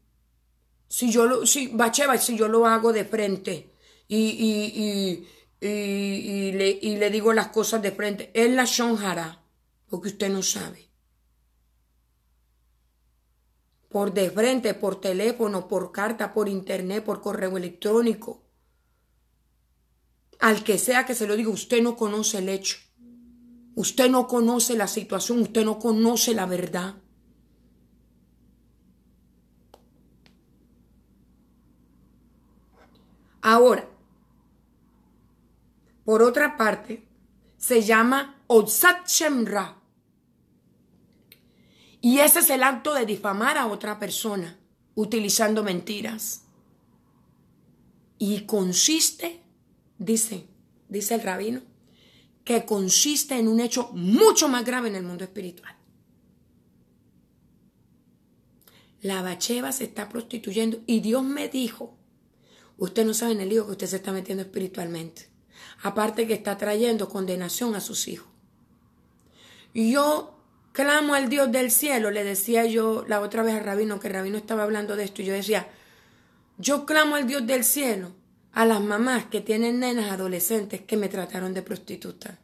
si yo lo, si, Bacheva, si yo lo hago de frente y, y, le, digo las cosas de frente, él la Shonjará. porque usted no sabe. Por de frente, por teléfono, por carta, por internet, por correo electrónico. Al que sea que se lo diga, usted no conoce el hecho. Usted no conoce la situación, usted no conoce la verdad. Ahora, por otra parte, se llama Otsat Shemra. Y ese es el acto de difamar a otra persona utilizando mentiras. Y consiste, dice, dice el rabino, que consiste en un hecho mucho más grave en el mundo espiritual. La bacheva se está prostituyendo y Dios me dijo, usted no sabe en el hijo que usted se está metiendo espiritualmente. Aparte que está trayendo condenación a sus hijos. yo clamo al Dios del cielo, le decía yo la otra vez al Rabino, que Rabino estaba hablando de esto, y yo decía, yo clamo al Dios del cielo a las mamás que tienen nenas adolescentes que me trataron de prostituta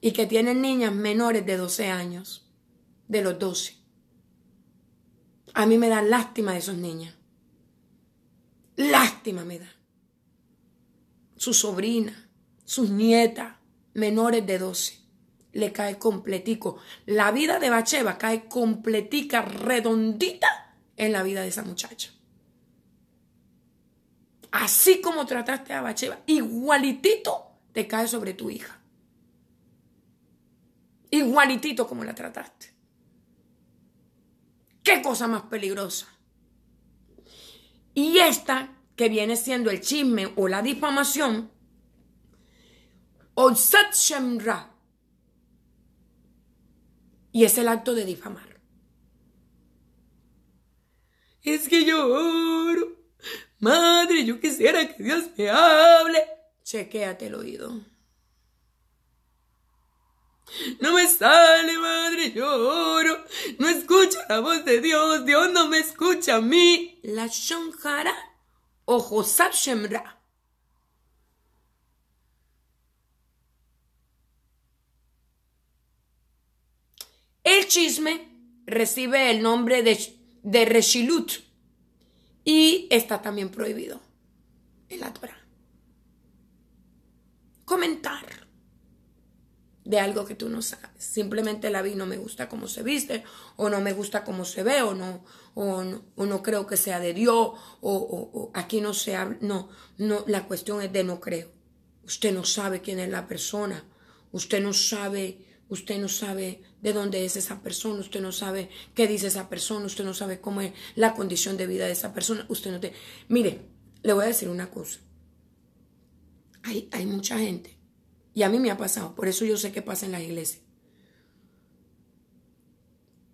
y que tienen niñas menores de 12 años, de los 12. A mí me da lástima de esos niñas. Lástima me da. Su sobrina, sus nietas, menores de 12, le cae completico. La vida de Bacheva cae completica, redondita en la vida de esa muchacha así como trataste a Bacheva, igualitito te cae sobre tu hija. Igualitito como la trataste. Qué cosa más peligrosa. Y esta, que viene siendo el chisme o la difamación, Shemra. Y es el acto de difamar. Es que yo Madre, yo quisiera que Dios me hable. Chequéate el oído. No me sale, madre, lloro. No escucho la voz de Dios. Dios no me escucha a mí. La Shonjara o Josab Shemra. El chisme recibe el nombre de, de Reshilut y está también prohibido en la Comentar de algo que tú no sabes. Simplemente la vi, no me gusta cómo se viste, o no me gusta cómo se ve, o no, o no, creo que sea de Dios, o, o aquí no se habla. No, no, la cuestión es de no creo. Usted no sabe quién es la persona. Usted no sabe, usted no sabe de dónde es esa persona, usted no sabe qué dice esa persona, usted no sabe cómo es la condición de vida de esa persona, usted no te... Mire, le voy a decir una cosa. Hay, hay mucha gente, y a mí me ha pasado, por eso yo sé qué pasa en las iglesias,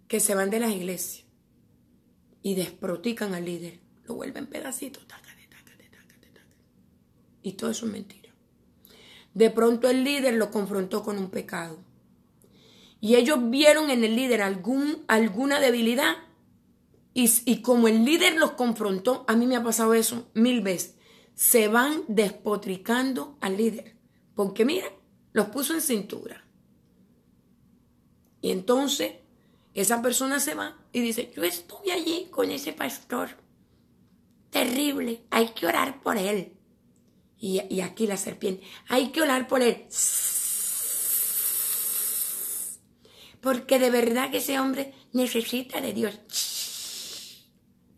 que se van de las iglesias y desprotican al líder, lo vuelven pedacitos, y todo eso es mentira. De pronto el líder lo confrontó con un pecado y ellos vieron en el líder algún, alguna debilidad y, como el líder los confrontó, a mí me ha pasado eso mil veces, se van despotricando al líder. Porque mira, los puso en cintura. Y entonces esa persona se va y dice, yo estuve allí con ese pastor. Terrible, hay que orar por él. Y, y aquí la serpiente, hay que orar por él porque de verdad que ese hombre necesita de Dios.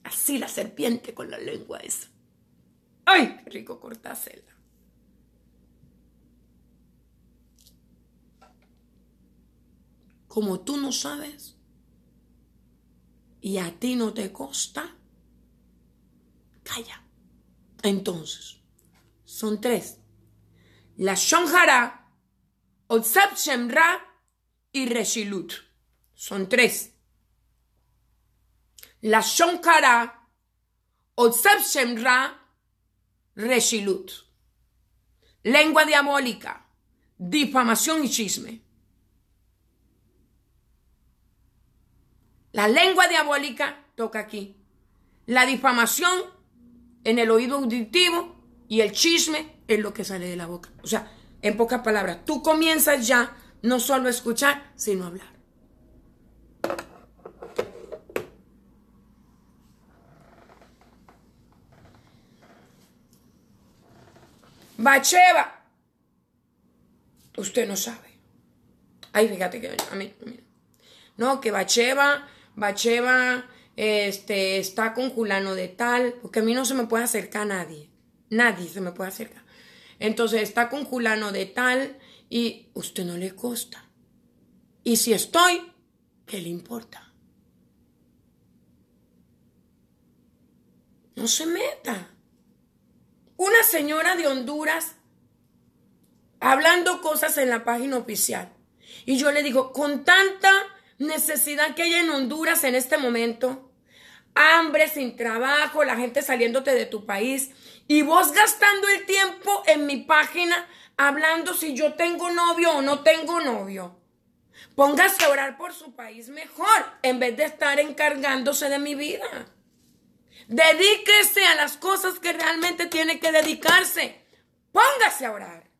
Así la serpiente con la lengua esa. ¡Ay, qué rico cortásela! Como tú no sabes y a ti no te costa, calla. Entonces, son tres. La Shonjara, Otsab Shemra, y resilut Son tres. La Shonkara, Otsev Shemra, Reshilut. Lengua diabólica, difamación y chisme. La lengua diabólica toca aquí. La difamación en el oído auditivo y el chisme es lo que sale de la boca. O sea, en pocas palabras, tú comienzas ya no solo escuchar, sino hablar. Bacheva. Usted no sabe. Ay, fíjate que a mí, No, que Bacheva, Bacheva este, está con Julano de tal, porque a mí no se me puede acercar nadie. Nadie se me puede acercar. Entonces está con Julano de tal, y usted no le costa. Y si estoy, ¿qué le importa? No se meta. Una señora de Honduras hablando cosas en la página oficial. Y yo le digo, con tanta necesidad que hay en Honduras en este momento, hambre, sin trabajo, la gente saliéndote de tu país, y vos gastando el tiempo en mi página hablando si yo tengo novio o no tengo novio. Póngase a orar por su país mejor en vez de estar encargándose de mi vida. Dedíquese a las cosas que realmente tiene que dedicarse. Póngase a orar.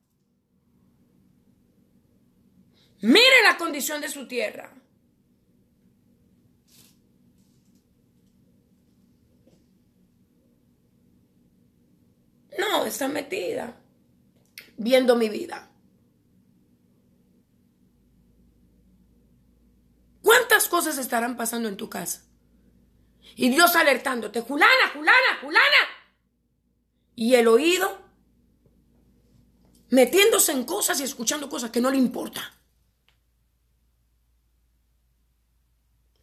Mire la condición de su tierra. No, está metida viendo mi vida. ¿Cuántas cosas estarán pasando en tu casa? Y Dios alertándote, Julana, Julana, Julana. Y el oído metiéndose en cosas y escuchando cosas que no le importa.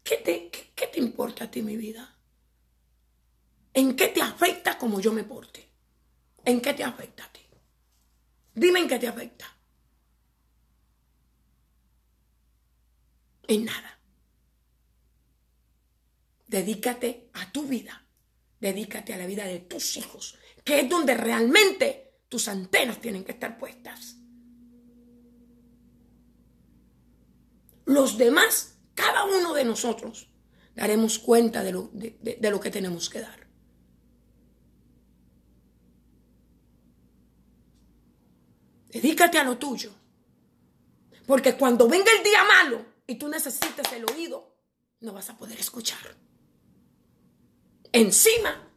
¿Qué te, qué te importa a ti mi vida? ¿En qué te afecta como yo me porte? ¿En qué te afecta a ti? Dime en qué te afecta. En nada. Dedícate a tu vida. Dedícate a la vida de tus hijos, que es donde realmente tus antenas tienen que estar puestas. Los demás, cada uno de nosotros, daremos cuenta de lo, de lo que tenemos que dar. Dedícate a lo tuyo. Porque cuando venga el día malo y tú necesites el oído, no vas a poder escuchar. Encima,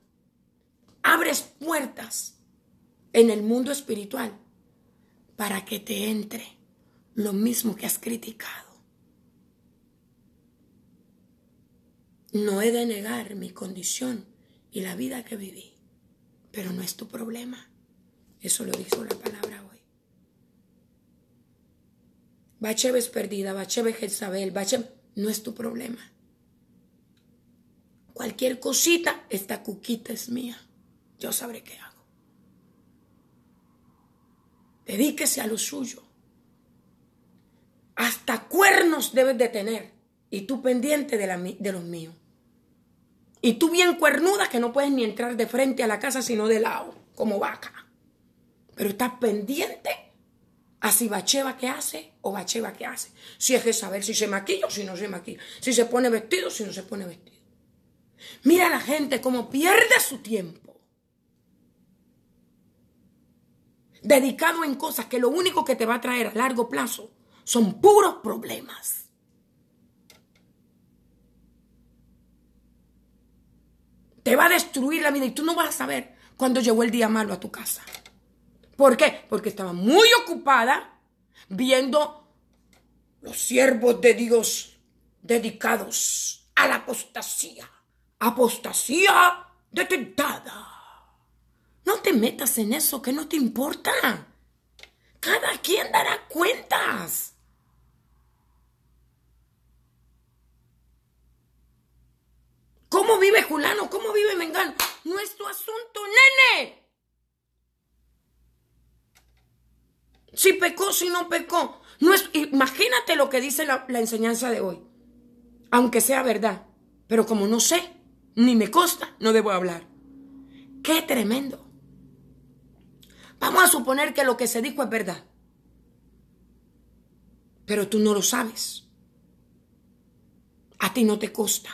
abres puertas en el mundo espiritual para que te entre lo mismo que has criticado. No he de negar mi condición y la vida que viví, pero no es tu problema. Eso lo dijo la palabra Bacheves perdida, Bacheves Jezabel, Bacheves... no es tu problema. Cualquier cosita, esta cuquita es mía. Yo sabré qué hago. Dedíquese a lo suyo. Hasta cuernos debes de tener. Y tú pendiente de, la, de los míos. Y tú bien cuernuda que no puedes ni entrar de frente a la casa, sino de lado, como vaca. Pero estás pendiente a si Bacheva que hace o Bacheva que hace. Si es que saber si se maquilla o si no se maquilla. Si se pone vestido o si no se pone vestido. Mira a la gente cómo pierde su tiempo. Dedicado en cosas que lo único que te va a traer a largo plazo son puros problemas. Te va a destruir la vida y tú no vas a saber cuándo llegó el día malo a tu casa. ¿Por qué? Porque estaba muy ocupada viendo los siervos de Dios dedicados a la apostasía. Apostasía detentada. No te metas en eso que no te importa. Cada quien dará cuentas. ¿Cómo vive Julano? ¿Cómo vive Mengano? Nuestro asunto, nene. Si pecó, si no pecó. No es, imagínate lo que dice la, enseñanza de hoy. Aunque sea verdad. Pero como no sé, ni me consta, no debo hablar. Qué tremendo. Vamos a suponer que lo que se dijo es verdad. Pero tú no lo sabes. A ti no te costa.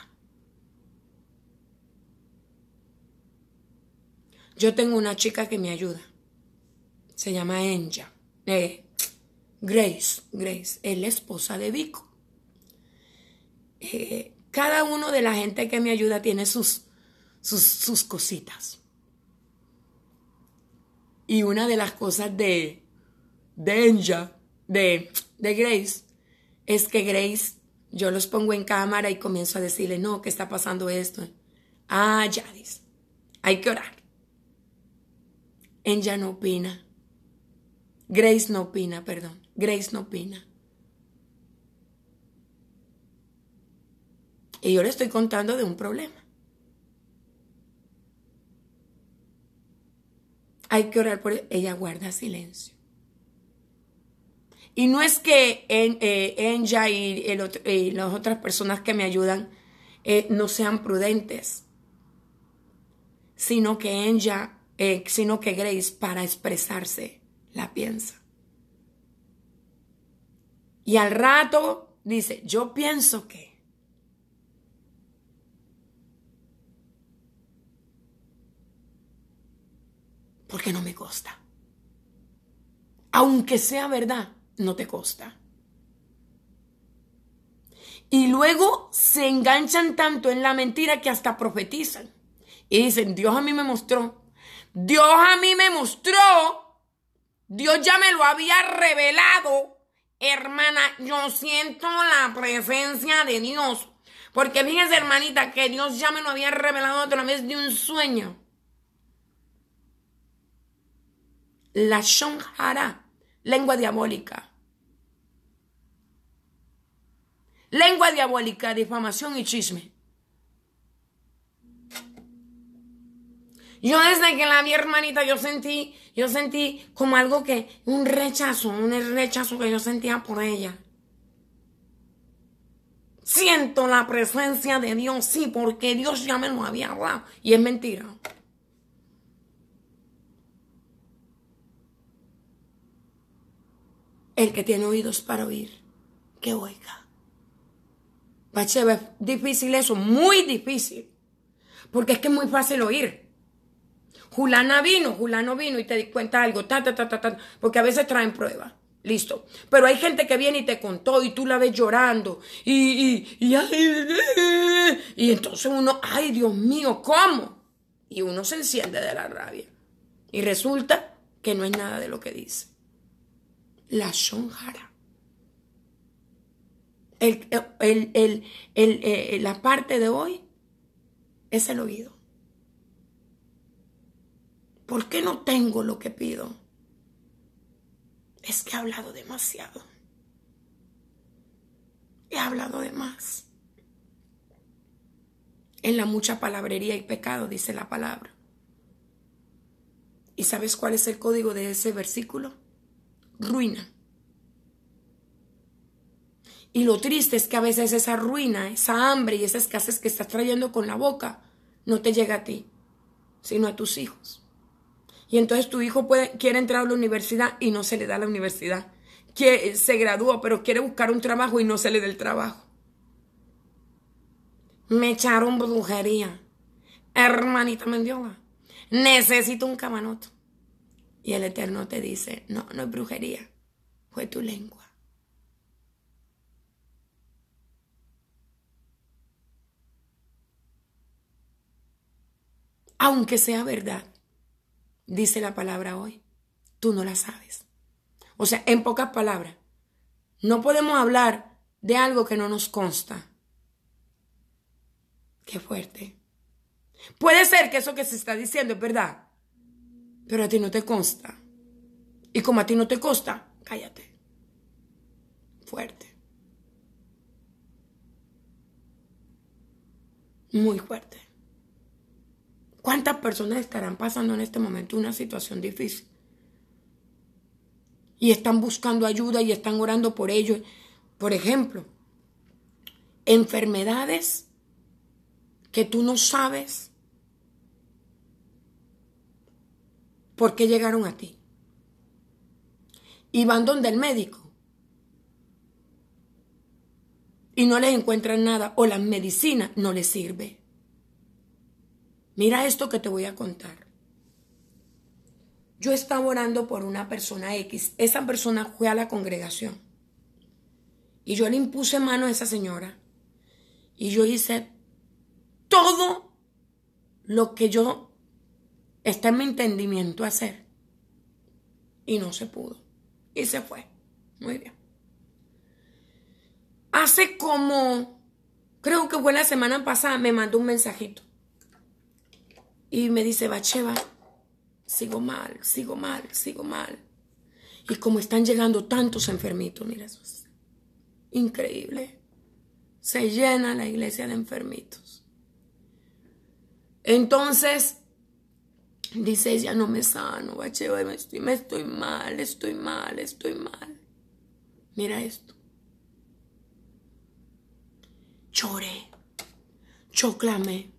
Yo tengo una chica que me ayuda. Se llama Enja. Grace, Grace, es la esposa de Vico. Eh, cada uno de la gente que me ayuda tiene sus, sus, sus cositas. Y una de las cosas de, de Enja, de, de Grace, es que Grace, yo los pongo en cámara y comienzo a decirle, no, ¿qué está pasando esto? Ah, ya dice, hay que orar. Enja no opina. Grace no opina, perdón. Grace no opina. Y yo le estoy contando de un problema. Hay que orar por ella. ella guarda silencio. Y no es que en, eh, y, las otras personas que me ayudan eh, no sean prudentes, sino que Enja, eh, sino que Grace para expresarse la piensa. Y al rato dice, yo pienso que. Porque no me costa. Aunque sea verdad, no te costa. Y luego se enganchan tanto en la mentira que hasta profetizan. Y dicen, Dios a mí me mostró. Dios a mí me mostró Dios ya me lo había revelado. Hermana, yo siento la presencia de Dios. Porque fíjense, hermanita, que Dios ya me lo había revelado a través de un sueño. La Shonjara, lengua diabólica. Lengua diabólica, difamación y chisme. Yo desde que la vi, hermanita, yo sentí, yo sentí como algo que, un rechazo, un rechazo que yo sentía por ella. Siento la presencia de Dios, sí, porque Dios ya me lo había hablado. Y es mentira. El que tiene oídos para oír, que oiga. Pacheva, es difícil eso, muy difícil. Porque es que es muy fácil oír. Julana vino, Julano vino y te di cuenta algo, ta, ta, ta, ta, ta, porque a veces traen pruebas. Listo. Pero hay gente que viene y te contó y tú la ves llorando. Y, y, y, y entonces uno, ay Dios mío, ¿cómo? Y uno se enciende de la rabia. Y resulta que no es nada de lo que dice. La sonjara. el, eh, la parte de hoy es el oído. ¿Por qué no tengo lo que pido? Es que he hablado demasiado. He hablado de más. En la mucha palabrería y pecado, dice la palabra. ¿Y sabes cuál es el código de ese versículo? Ruina. Y lo triste es que a veces esa ruina, esa hambre y esas escasez que estás trayendo con la boca no te llega a ti, sino a tus hijos. Y entonces tu hijo quiere entrar a la universidad y no se le da la universidad. Que eh, se gradúa, pero quiere buscar un trabajo y no se le da el trabajo. Me echaron brujería. Hermanita Mendiola, necesito un camanoto. Y el Eterno te dice, no, no es brujería, fue tu lengua. Aunque sea verdad, dice la palabra hoy. Tú no la sabes. O sea, en pocas palabras, no podemos hablar de algo que no nos consta. Qué fuerte. Puede ser que eso que se está diciendo es verdad, pero a ti no te consta. Y como a ti no te consta, cállate. Fuerte. Muy fuerte. ¿Cuántas personas estarán pasando en este momento una situación difícil? Y están buscando ayuda y están orando por ello. Por ejemplo, enfermedades que tú no sabes por qué llegaron a ti. Y van donde el médico. Y no les encuentran nada o la medicina no les sirve. Mira esto que te voy a contar. Yo estaba orando por una persona X. Esa persona fue a la congregación. Y yo le impuse mano a esa señora. Y yo hice todo lo que yo está en mi entendimiento hacer. Y no se pudo. Y se fue. Muy bien. Hace como, creo que fue la semana pasada, me mandó un mensajito. Y me dice, Bacheva, sigo mal, sigo mal, sigo mal. Y como están llegando tantos enfermitos, mira, eso increíble. Se llena la iglesia de enfermitos. Entonces, dice ella, no me sano, Bacheva, me estoy, me estoy mal, estoy mal, estoy mal. Mira esto. Lloré, yo clamé,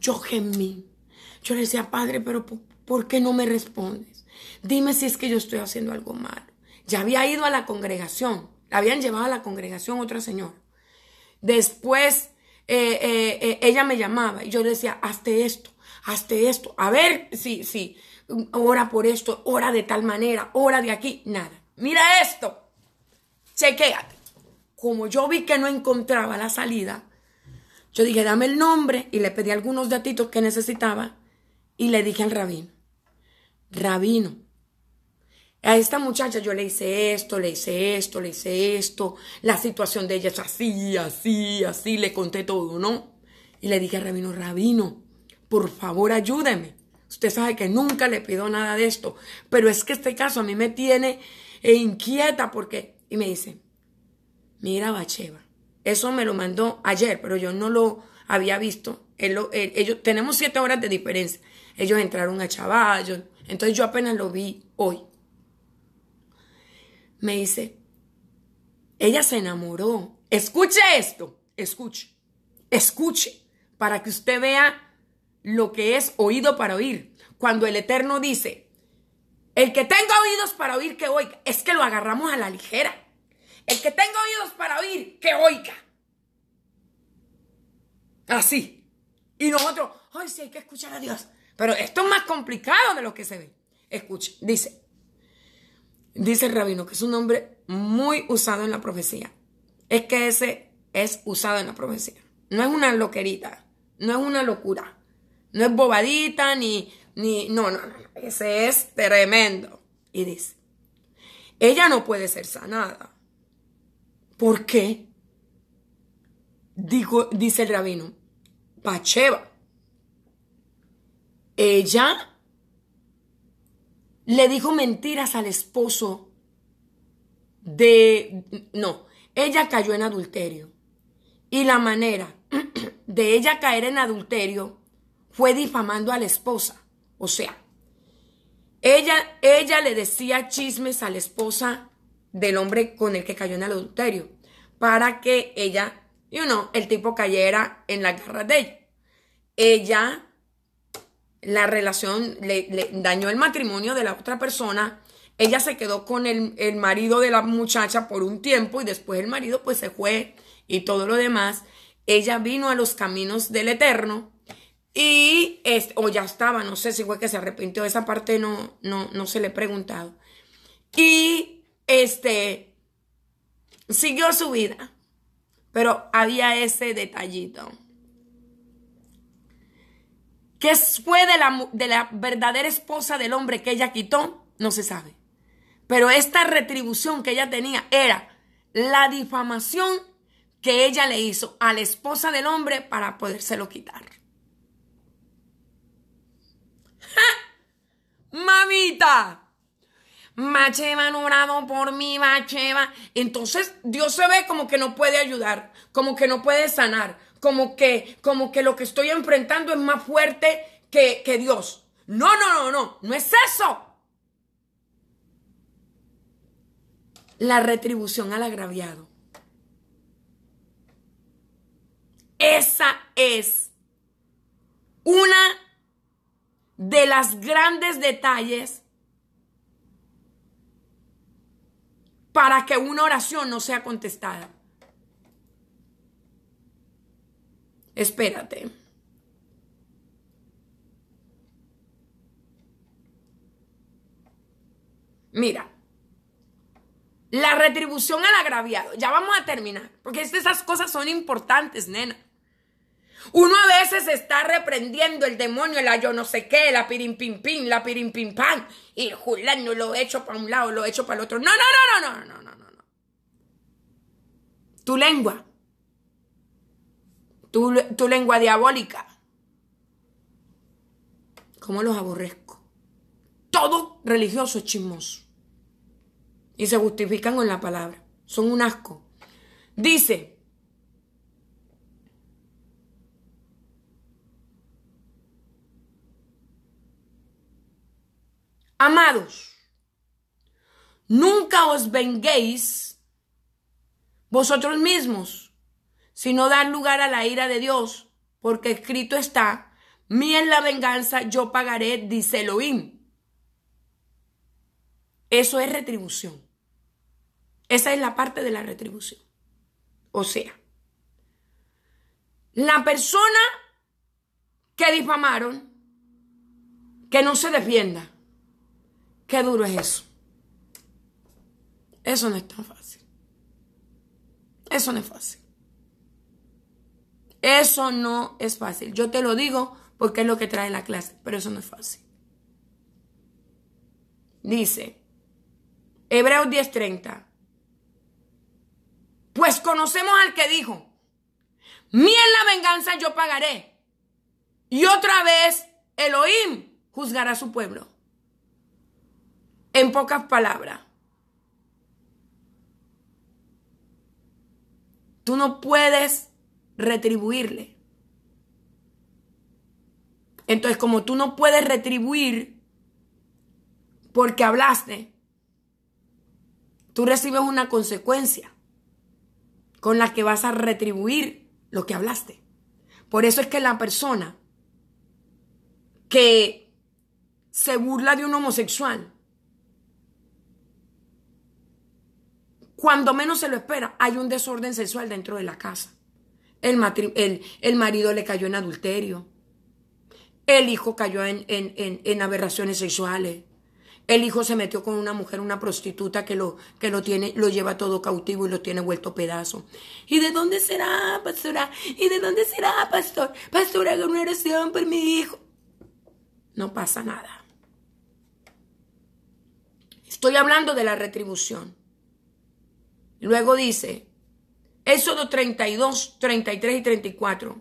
yo gemí yo le decía, Padre, pero ¿por qué no me respondes? Dime si es que yo estoy haciendo algo malo. Ya había ido a la congregación, la habían llevado a la congregación otra señora. Después eh, eh, eh, ella me llamaba y yo le decía, hazte esto, hazte esto, a ver si, sí, mm, ora por esto, ora de tal manera, ora de aquí, nada. Mira esto, chequéate. Como yo vi que no encontraba la salida, yo dije, dame el nombre y le pedí algunos datitos que necesitaba y le dije al rabino, rabino, a esta muchacha yo le hice esto, le hice esto, le hice esto, la situación de ella es así, así, así, le conté todo, ¿no? Y le dije al rabino, rabino, por favor ayúdeme. Usted sabe que nunca le pido nada de esto, pero es que este caso a mí me tiene eh, inquieta porque... Y me dice, mira Bacheva, eso me lo mandó ayer, pero yo no lo había visto. ellos, tenemos siete horas de diferencia ellos entraron a caballo. Entonces yo apenas lo vi hoy. Me dice, ella se enamoró. Escuche esto, escuche, escuche, para que usted vea lo que es oído para oír. Cuando el Eterno dice, el que tenga oídos para oír, que oiga, es que lo agarramos a la ligera. El que tenga oídos para oír, que oiga. Así. Y nosotros, ay, sí, hay que escuchar a Dios. Pero esto es más complicado de lo que se ve. Escuche, dice, dice el rabino, que es un nombre muy usado en la profecía. Es que ese es usado en la profecía. No es una loquerita, no es una locura, no es bobadita ni, ni, no, no, no, ese es tremendo. Y dice, ella no puede ser sanada. ¿Por qué? dice el rabino, Pacheva ella le dijo mentiras al esposo de... No, ella cayó en adulterio. Y la manera [clears throat] de ella caer en adulterio fue difamando a la esposa. O sea, ella, ella le decía chismes a la esposa del hombre con el que cayó en el adulterio para que ella, y uno el tipo cayera en la guerra de ella. Ella la relación, le, dañó el matrimonio de la otra persona. Ella se quedó con el, marido de la muchacha por un tiempo y después el marido pues se fue y todo lo demás. Ella vino a los caminos del Eterno y, o ya estaba, no sé si fue que se arrepintió de esa parte, no, no, no se le he preguntado. Y, este, siguió su vida, pero había ese detallito. ¿Qué fue de la, verdadera esposa del hombre que ella quitó? No se sabe. Pero esta retribución que ella tenía era la difamación que ella le hizo a la esposa del hombre para podérselo quitar. ¡Ja! ¡Mamita! Macheva no orado por mí, Macheva. Entonces Dios se ve como que no puede ayudar, como que no puede sanar, como que, como que lo que estoy enfrentando es más fuerte que, que Dios. No, no, no, no, no es eso. La retribución al agraviado. Esa es una de las grandes detalles para que una oración no sea contestada. Espérate. Mira, la retribución al agraviado. Ya vamos a terminar, porque esas cosas son importantes, nena. Uno a veces está reprendiendo el demonio, la yo no sé qué, la pin, la pan. y no lo he hecho para un lado, lo he hecho para el otro. No, no, no, no, no, no, no, no. Tu lengua tu, lengua diabólica. ¿Cómo los aborrezco? Todo religioso es chismoso. Y se justifican con la palabra. Son un asco. Dice. Amados, nunca os venguéis vosotros mismos no dar lugar a la ira de Dios, porque escrito está, mi en la venganza, yo pagaré, dice Elohim. Eso es retribución. Esa es la parte de la retribución. O sea, la persona que difamaron, que no se defienda. Qué duro es eso. Eso no es tan fácil. Eso no es fácil. Eso no es fácil. Yo te lo digo porque es lo que trae la clase, pero eso no es fácil. Dice, Hebreos 10:30. Pues conocemos al que dijo, mí en la venganza yo pagaré. Y otra vez Elohim juzgará a su pueblo. En pocas palabras. Tú no puedes retribuirle. Entonces, como tú no puedes retribuir porque hablaste, tú recibes una consecuencia con la que vas a retribuir lo que hablaste. Por eso es que la persona que se burla de un homosexual, cuando menos se lo espera, hay un desorden sexual dentro de la casa. El, marido le cayó en adulterio. El hijo cayó en, aberraciones sexuales. El hijo se metió con una mujer, una prostituta que lo, que lo tiene, lo lleva todo cautivo y lo tiene vuelto pedazo. ¿Y de dónde será, pastora? ¿Y de dónde será, pastor? Pastora, haga una oración por mi hijo. No pasa nada. Estoy hablando de la retribución. Luego dice, Éxodo 32, 33 y 34.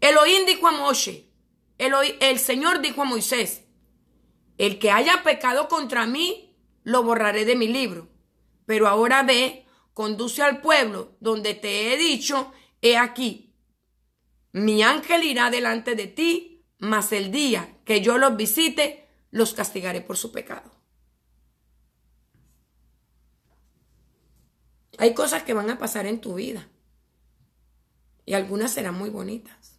Elohim dijo a Moshe, el Señor dijo a Moisés, el que haya pecado contra mí, lo borraré de mi libro. Pero ahora ve, conduce al pueblo donde te he dicho, he aquí. Mi ángel irá delante de ti, mas el día que yo los visite, los castigaré por su pecado. Hay cosas que van a pasar en tu vida. Y algunas serán muy bonitas.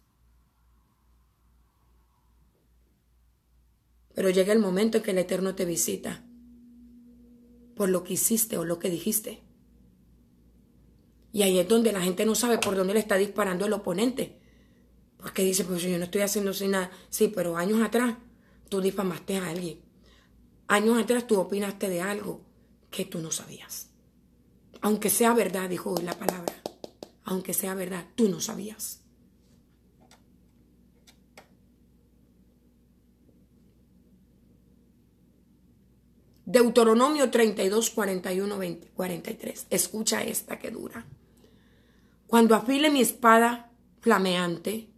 Pero llega el momento en que el Eterno te visita por lo que hiciste o lo que dijiste. Y ahí es donde la gente no sabe por dónde le está disparando el oponente. Porque dice, pues yo no estoy haciendo así nada. Sí, pero años atrás tú difamaste a alguien. Años atrás tú opinaste de algo que tú no sabías. Aunque sea verdad, dijo la palabra. Aunque sea verdad, tú no sabías. Deuteronomio 32, 41, 43. Escucha esta que dura. Cuando afile mi espada flameante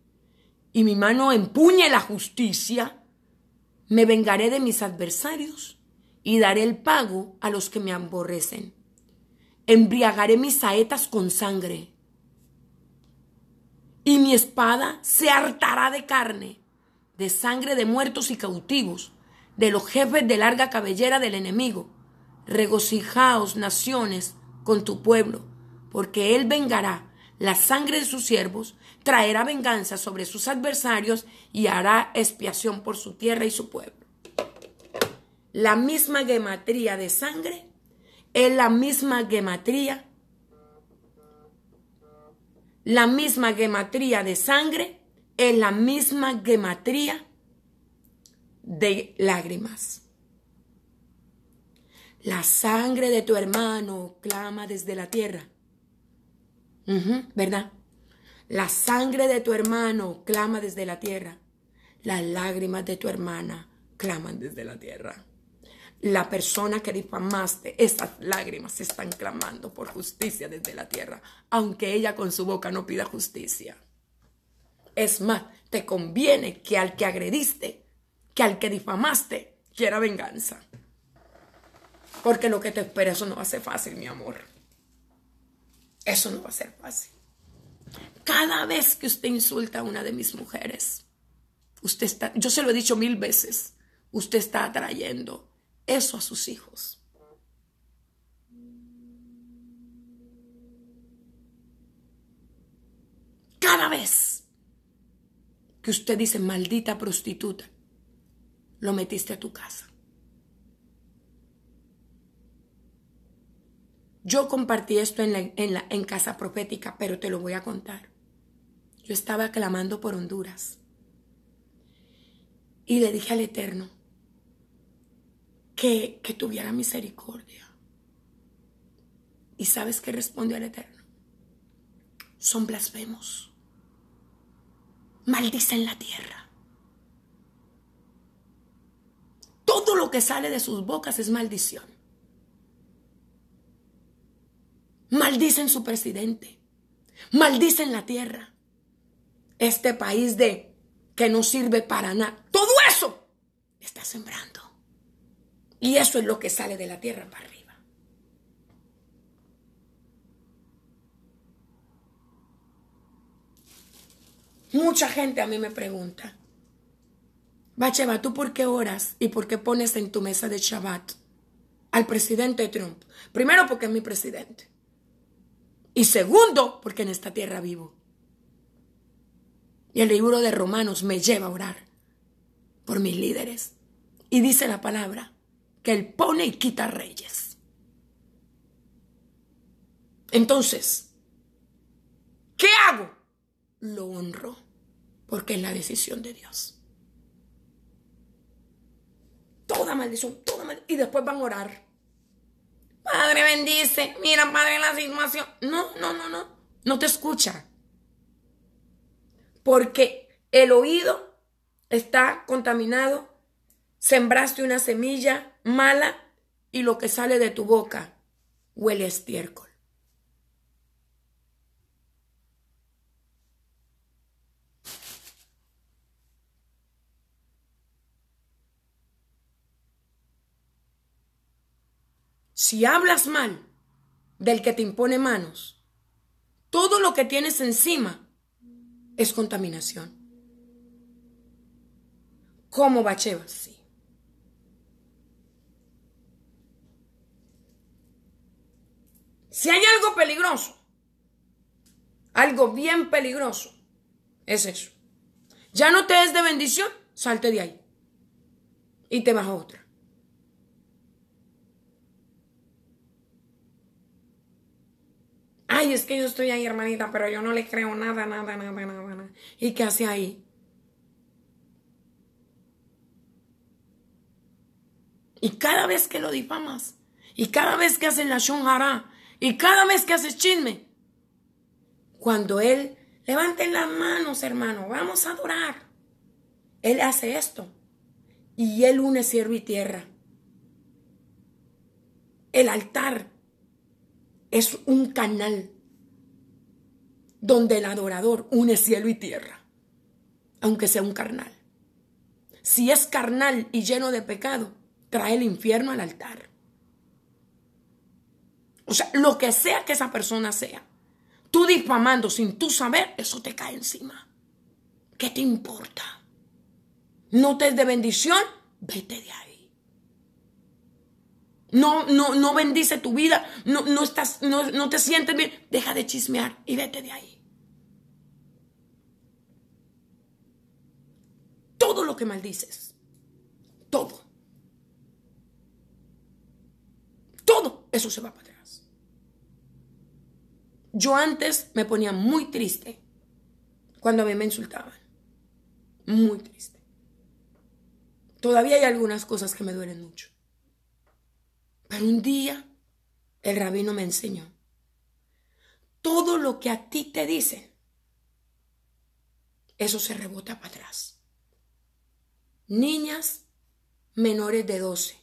y mi mano empuñe la justicia, me vengaré de mis adversarios y daré el pago a los que me aborrecen embriagaré mis saetas con sangre, y mi espada se hartará de carne, de sangre de muertos y cautivos, de los jefes de larga cabellera del enemigo. Regocijaos, naciones, con tu pueblo, porque él vengará la sangre de sus siervos, traerá venganza sobre sus adversarios y hará expiación por su tierra y su pueblo. La misma gematría de sangre es la misma gematría, la misma gematría de sangre, es la misma gematría de lágrimas. La sangre de tu hermano clama desde la tierra. ¿Verdad? La sangre de tu hermano clama desde la tierra. Las lágrimas de tu hermana claman desde la tierra la persona que difamaste, esas lágrimas están clamando por justicia desde la tierra, aunque ella con su boca no pida justicia. Es más, te conviene que al que agrediste, que al que difamaste, quiera venganza. Porque lo que te espera, eso no va a ser fácil, mi amor. Eso no va a ser fácil. Cada vez que usted insulta a una de mis mujeres, usted está, yo se lo he dicho mil veces, usted está atrayendo eso a sus hijos. Cada vez que usted dice, maldita prostituta, lo metiste a tu casa. Yo compartí esto en, Casa Profética, pero te lo voy a contar. Yo estaba clamando por Honduras. Y le dije al Eterno, que, tuviera misericordia. ¿Y sabes qué respondió el Eterno? Son blasfemos. Maldicen la tierra. Todo lo que sale de sus bocas es maldición. Maldicen su presidente. Maldicen la tierra. Este país de que no sirve para nada. Todo eso está sembrando. Y eso es lo que sale de la tierra para arriba. Mucha gente a mí me pregunta, Bacheva, ¿tú por qué oras y por qué pones en tu mesa de Shabbat al presidente Trump? Primero porque es mi presidente. Y segundo, porque en esta tierra vivo. Y el libro de Romanos me lleva a orar por mis líderes. Y dice la palabra que él pone y quita reyes. Entonces, ¿qué hago? Lo honro porque es la decisión de Dios. Toda maldición, toda maldición. Y después van a orar. Padre bendice, mira Padre la situación. No, no, no, no. No te escucha. Porque el oído está contaminado. Sembraste una semilla mala y lo que sale de tu boca huele a estiércol. Si hablas mal del que te impone manos, todo lo que tienes encima es contaminación. Como Bacheva, sí. Si hay algo peligroso, algo bien peligroso, es eso. Ya no te es de bendición, salte de ahí. Y te vas a otra. Ay, es que yo estoy ahí, hermanita, pero yo no le creo nada, nada, nada, nada, nada. ¿Y qué hace ahí? Y cada vez que lo difamas, y cada vez que hacen la shonjara, y cada vez que hace chisme, cuando Él levanten las manos, hermano, vamos a adorar. Él hace esto. Y Él une cielo y tierra. El altar es un canal donde el adorador une cielo y tierra, aunque sea un carnal. Si es carnal y lleno de pecado, trae el infierno al altar. O sea, lo que sea que esa persona sea, tú difamando sin tú saber, eso te cae encima. ¿Qué te importa? No te es de bendición, vete de ahí. No, no, no bendice tu vida, no, estás, no, no te sientes bien, deja de chismear y vete de ahí. Todo lo que maldices, todo, todo eso se va a pasar. Yo antes me ponía muy triste cuando a mí me insultaban. Muy triste. Todavía hay algunas cosas que me duelen mucho. Pero un día el rabino me enseñó. Todo lo que a ti te dicen, eso se rebota para atrás. Niñas menores de 12.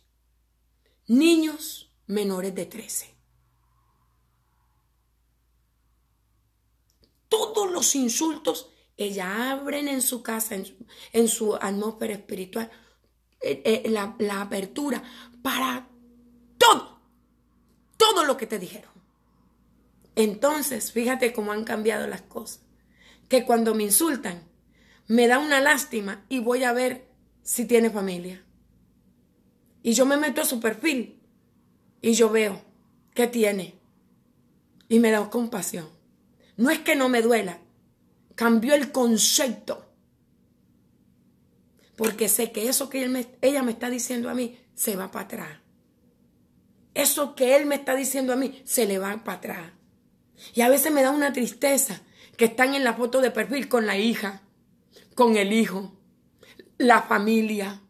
Niños menores de 13. todos los insultos, ella abren en su casa, en su, atmósfera espiritual, eh, eh, la, la apertura para todo, todo lo que te dijeron. Entonces, fíjate cómo han cambiado las cosas. Que cuando me insultan, me da una lástima y voy a ver si tiene familia. Y yo me meto a su perfil y yo veo que tiene. Y me da compasión. No es que no me duela. Cambió el concepto. Porque sé que eso que ella me está diciendo a mí se va para atrás. Eso que él me está diciendo a mí se le va para atrás. Y a veces me da una tristeza que están en la foto de perfil con la hija, con el hijo, la familia.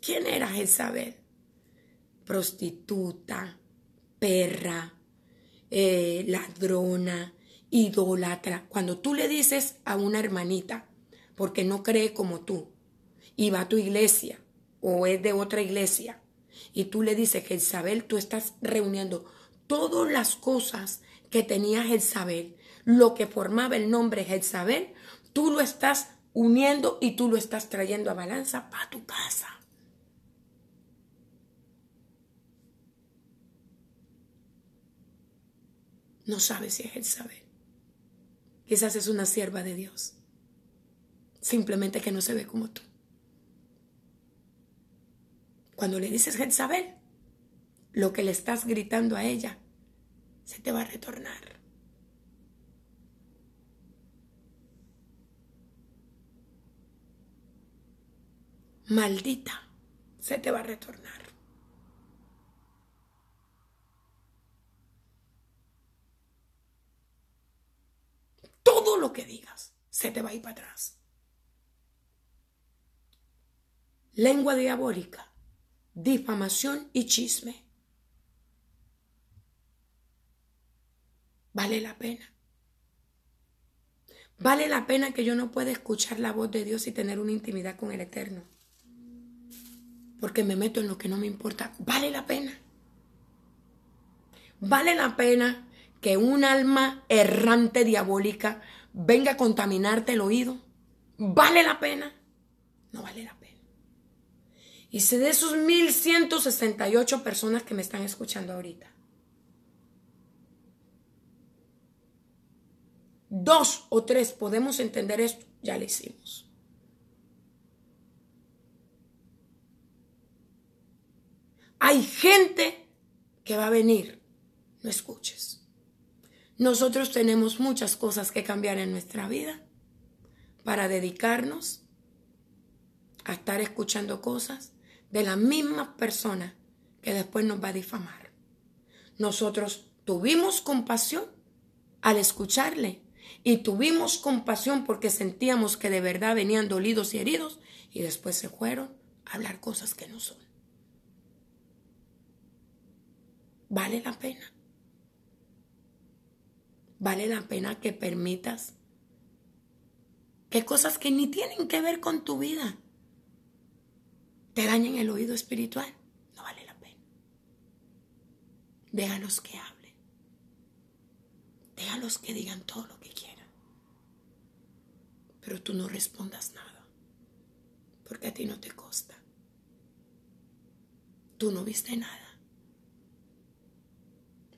¿Quién era Jezabel? Prostituta, perra, eh, ladrona, idólatra. Cuando tú le dices a una hermanita, porque no cree como tú, y va a tu iglesia, o es de otra iglesia, y tú le dices, que Jezabel, tú estás reuniendo todas las cosas que tenía Jezabel, lo que formaba el nombre Jezabel, tú lo estás uniendo y tú lo estás trayendo a balanza para tu casa. No sabe si es Jezabel. Quizás es una sierva de Dios. Simplemente que no se ve como tú. Cuando le dices Jezabel, lo que le estás gritando a ella se te va a retornar. Maldita, se te va a retornar. todo lo que digas se te va a ir para atrás. Lengua diabólica, difamación y chisme. Vale la pena. Vale la pena que yo no pueda escuchar la voz de Dios y tener una intimidad con el Eterno. Porque me meto en lo que no me importa. Vale la pena. Vale la pena que un alma errante diabólica venga a contaminarte el oído? ¿Vale la pena? No vale la pena. Y si de esos 1168 personas que me están escuchando ahorita, dos o tres podemos entender esto, ya lo hicimos. Hay gente que va a venir, no escuches. Nosotros tenemos muchas cosas que cambiar en nuestra vida para dedicarnos a estar escuchando cosas de la misma persona que después nos va a difamar. Nosotros tuvimos compasión al escucharle y tuvimos compasión porque sentíamos que de verdad venían dolidos y heridos y después se fueron a hablar cosas que no son. Vale la pena vale la pena que permitas que cosas que ni tienen que ver con tu vida te dañen el oído espiritual. No vale la pena. Déjalos que hablen. Déjalos que digan todo lo que quieran. Pero tú no respondas nada. Porque a ti no te costa. Tú no viste nada.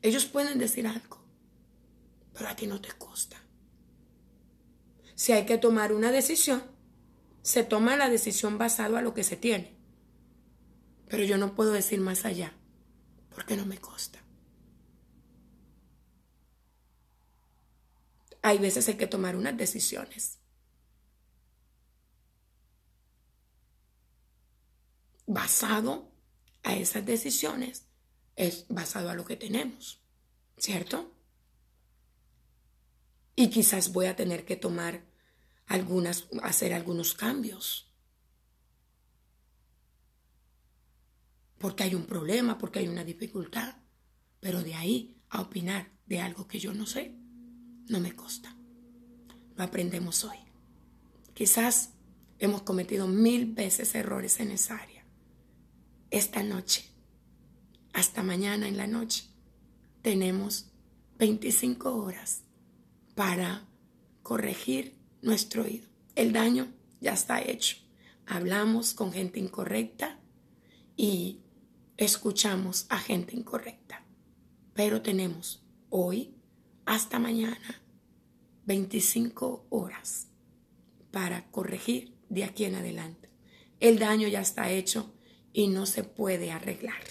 Ellos pueden decir algo pero a ti no te costa. Si hay que tomar una decisión, se toma la decisión basado a lo que se tiene. Pero yo no puedo decir más allá, porque no me costa. Hay veces hay que tomar unas decisiones. Basado a esas decisiones es basado a lo que tenemos, ¿cierto? y quizás voy a tener que tomar algunas, hacer algunos cambios. Porque hay un problema, porque hay una dificultad. Pero de ahí a opinar de algo que yo no sé, no me costa. Lo aprendemos hoy. Quizás hemos cometido mil veces errores en esa área. Esta noche, hasta mañana en la noche, tenemos 25 horas para corregir nuestro oído. El daño ya está hecho. Hablamos con gente incorrecta y escuchamos a gente incorrecta. Pero tenemos hoy hasta mañana 25 horas para corregir de aquí en adelante. El daño ya está hecho y no se puede arreglar.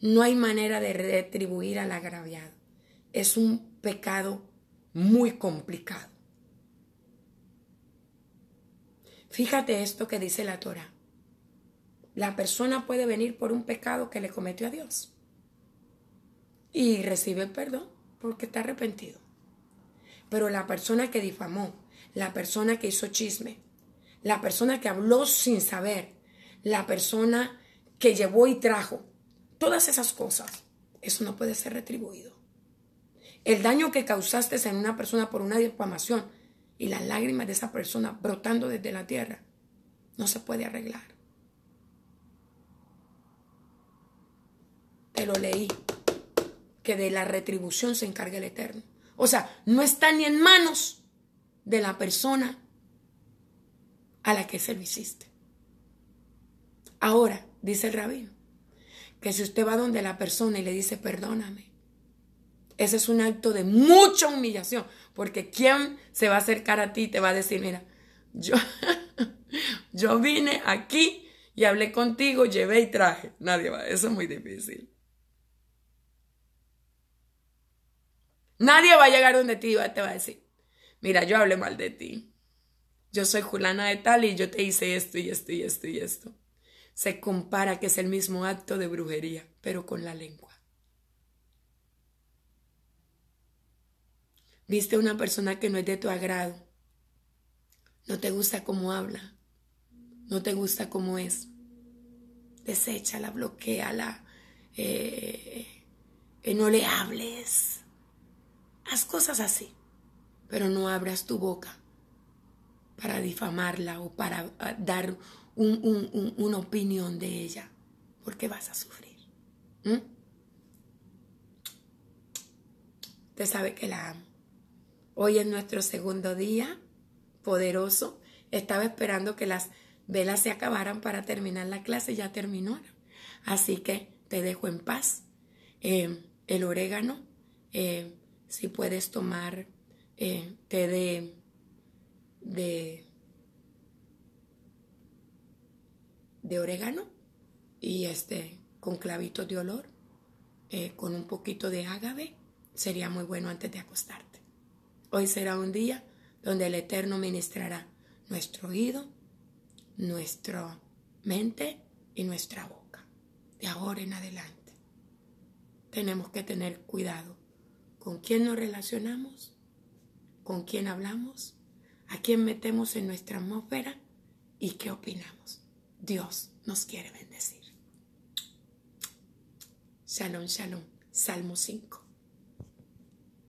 No hay manera de retribuir al agraviado. Es un pecado muy complicado. Fíjate esto que dice la Torah. La persona puede venir por un pecado que le cometió a Dios y recibe el perdón porque está arrepentido. Pero la persona que difamó, la persona que hizo chisme, la persona que habló sin saber, la persona que llevó y trajo, todas esas cosas, eso no puede ser retribuido el daño que causaste en una persona por una difamación y las lágrimas de esa persona brotando desde la tierra, no se puede arreglar. Te lo leí, que de la retribución se encarga el Eterno. O sea, no está ni en manos de la persona a la que se lo hiciste. Ahora, dice el rabino, que si usted va donde la persona y le dice, perdóname, ese es un acto de mucha humillación, porque ¿quién se va a acercar a ti y te va a decir, mira, yo, [laughs] yo vine aquí y hablé contigo, llevé y traje? Nadie va, eso es muy difícil. Nadie va a llegar donde ti y te va a decir, mira, yo hablé mal de ti. Yo soy Julana de tal y yo te hice esto y esto y esto y esto. Se compara que es el mismo acto de brujería, pero con la lengua. Viste una persona que no es de tu agrado. No te gusta cómo habla. No te gusta cómo es. Deséchala, bloqueala. Eh, eh, no le hables. Haz cosas así. Pero no abras tu boca para difamarla o para ah, dar una opinión de ella. Porque vas a sufrir. Usted sabe que la amo. Hoy es nuestro segundo día poderoso. Estaba esperando que las velas se acabaran para terminar la clase, ya terminó. Así que te dejo en paz. Em, el orégano, em, si puedes tomar em, té de, de, orégano y este con clavitos de olor, eh, con un poquito de ágave, sería muy bueno antes de acostarte. Hoy será un día donde el Eterno ministrará nuestro oído, nuestra mente y nuestra boca. De ahora en adelante. Tenemos que tener cuidado con quién nos relacionamos, con quién hablamos, a quién metemos en nuestra atmósfera y qué opinamos. Dios nos quiere bendecir. Shalom, shalom. Salmo 5.